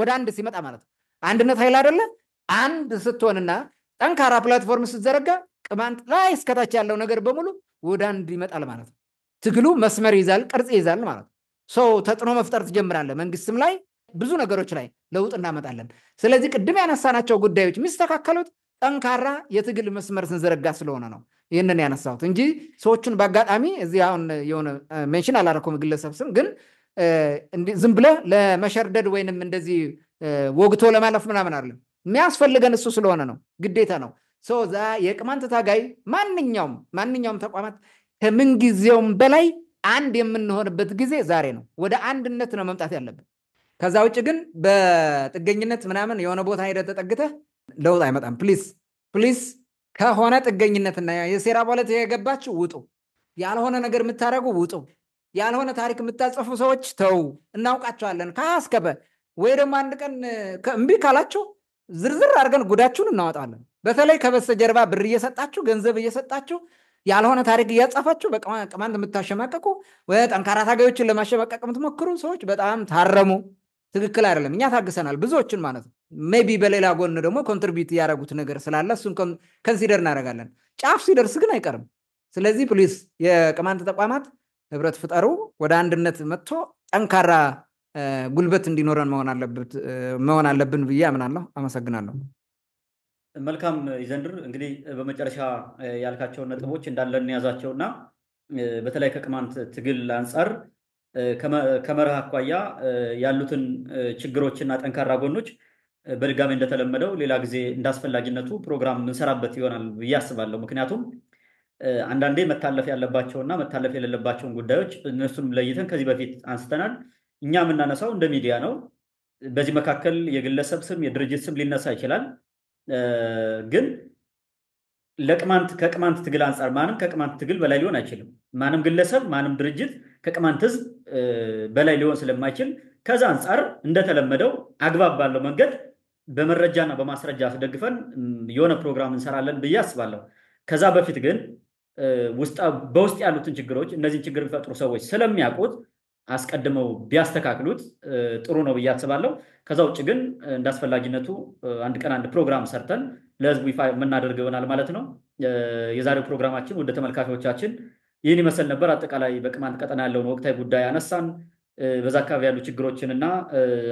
ወደ አንድ ሲመጣ ማለት ነው። አንድነት ኃይል አይደለ? አንድ ስትሆንና ጠንካራ ፕላትፎርም ስትዘረጋ ቅማንት ላይ እስከታች ያለው ነገር በሙሉ ወደ አንድ ይመጣል ማለት ነው። ትግሉ መስመር ይዛል፣ ቅርጽ ይዛል ማለት ነው። ሰው ተጽዕኖ መፍጠር ትጀምራለህ። መንግስትም ላይ ብዙ ነገሮች ላይ ለውጥ እናመጣለን። ስለዚህ ቅድም ያነሳናቸው ጉዳዮች የሚስተካከሉት ጠንካራ የትግል መስመር ስንዘረጋ ስለሆነ ነው። ይህንን ያነሳሁት እንጂ ሰዎቹን በአጋጣሚ እዚህ አሁን የሆነ ሜንሽን አላረኩም ግለሰብ ስም ግን ዝም ብለህ ለመሸርደድ ወይንም እንደዚህ ወግቶ ለማለፍ ምናምን አይደለም። የሚያስፈልገን እሱ ስለሆነ ነው፣ ግዴታ ነው። የቅማንት ታጋይ ማንኛውም ማንኛውም ተቋማት ከምንጊዜውም በላይ አንድ የምንሆንበት ጊዜ ዛሬ ነው። ወደ አንድነት ነው መምጣት ያለብን። ከዛ ውጭ ግን በጥገኝነት ምናምን የሆነ ቦታ ሄደ ተጠግተህ ለውጥ አይመጣም። ፕሊስ ፕሊስ፣ ከሆነ ጥገኝነትና የሴራ ቦለት የገባችሁ ውጡ። ያልሆነ ነገር የምታደርጉ ውጡ። ያልሆነ ታሪክ የምታጽፉ ሰዎች ተው፣ እናውቃቸዋለን። ከአስከበ ወይ ደግሞ አንድ ቀን እምቢ ካላቸው ዝርዝር አድርገን ጉዳችሁን እናወጣለን። በተለይ ከበስተጀርባ ብር እየሰጣችሁ ገንዘብ እየሰጣችሁ ያልሆነ ታሪክ እያጻፋችሁ በቅማንት የምታሸማቀቁ ጠንካራ ታጋዮችን ለማሸማቀቅ የምትሞክሩ ሰዎች በጣም ታረሙ። ትክክል አይደለም። እኛ ታግሰናል፣ ብዙዎችን ማለት ነው። ሜቢ በሌላ ጎን ደግሞ ኮንትሪቢዩት እያደረጉት ነገር ስላለ እሱን ከንሲደር እናደርጋለን። ጫፍ ሲደርስ ግን አይቀርም። ስለዚህ ፕሊስ የቅማንት ተቋማት ህብረት ፍጠሩ። ወደ አንድነት መጥቶ ጠንካራ ጉልበት እንዲኖረን መሆን አለብን ብዬ አምናለሁ። አመሰግናለሁ። መልካም ይዘንድር እንግዲህ በመጨረሻ ያልካቸውን ነጥቦች እንዳለን እንያዛቸው እና በተለይ ከቅማንት ትግል አንጻር ከመርህ አኳያ ያሉትን ችግሮችና ጠንካራ ጎኖች በድጋሚ እንደተለመደው ሌላ ጊዜ እንዳስፈላጊነቱ ፕሮግራም እንሰራበት ይሆናል ብዬ አስባለሁ። ምክንያቱም አንዳንዴ መታለፍ ያለባቸውና መታለፍ የሌለባቸውን ጉዳዮች እነሱንም ለይተን ከዚህ በፊት አንስተናል። እኛ የምናነሳው እንደ ሚዲያ ነው። በዚህ መካከል የግለሰብ ስም፣ የድርጅት ስም ሊነሳ ይችላል። ግን ለቅማንት ከቅማንት ትግል አንጻር ማንም ከቅማንት ትግል በላይ ሊሆን አይችልም። ማንም ግለሰብ፣ ማንም ድርጅት ከቅማንት ህዝብ በላይ ሊሆን ስለማይችል ከዛ አንጻር እንደተለመደው አግባብ ባለው መንገድ በመረጃና በማስረጃ አስደግፈን የሆነ ፕሮግራም እንሰራለን ብዬ አስባለሁ። ከዛ በፊት ግን በውስጥ ያሉትን ችግሮች እነዚህን ችግር የሚፈጥሩ ሰዎች ስለሚያውቁት አስቀድመው ቢያስተካክሉት ጥሩ ነው ብዬ አስባለሁ። ከዛ ውጭ ግን እንደ አስፈላጊነቱ አንድ ቀን አንድ ፕሮግራም ሰርተን ለህዝቡ ይፋ የምናደርግ ይሆናል ማለት ነው። የዛሬው ፕሮግራማችን ወደ ተመልካቾቻችን ይህን ይመስል ነበር። አጠቃላይ በቅማንት ቀጠና ያለውን ወቅታዊ ጉዳይ አነሳን። በዛ አካባቢ ያሉ ችግሮችን እና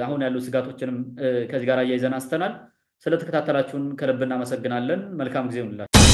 አሁን ያሉ ስጋቶችንም ከዚህ ጋር አያይዘን አንስተናል። ስለተከታተላችሁን ከልብ እናመሰግናለን። መልካም ጊዜ ይሁንላችሁ።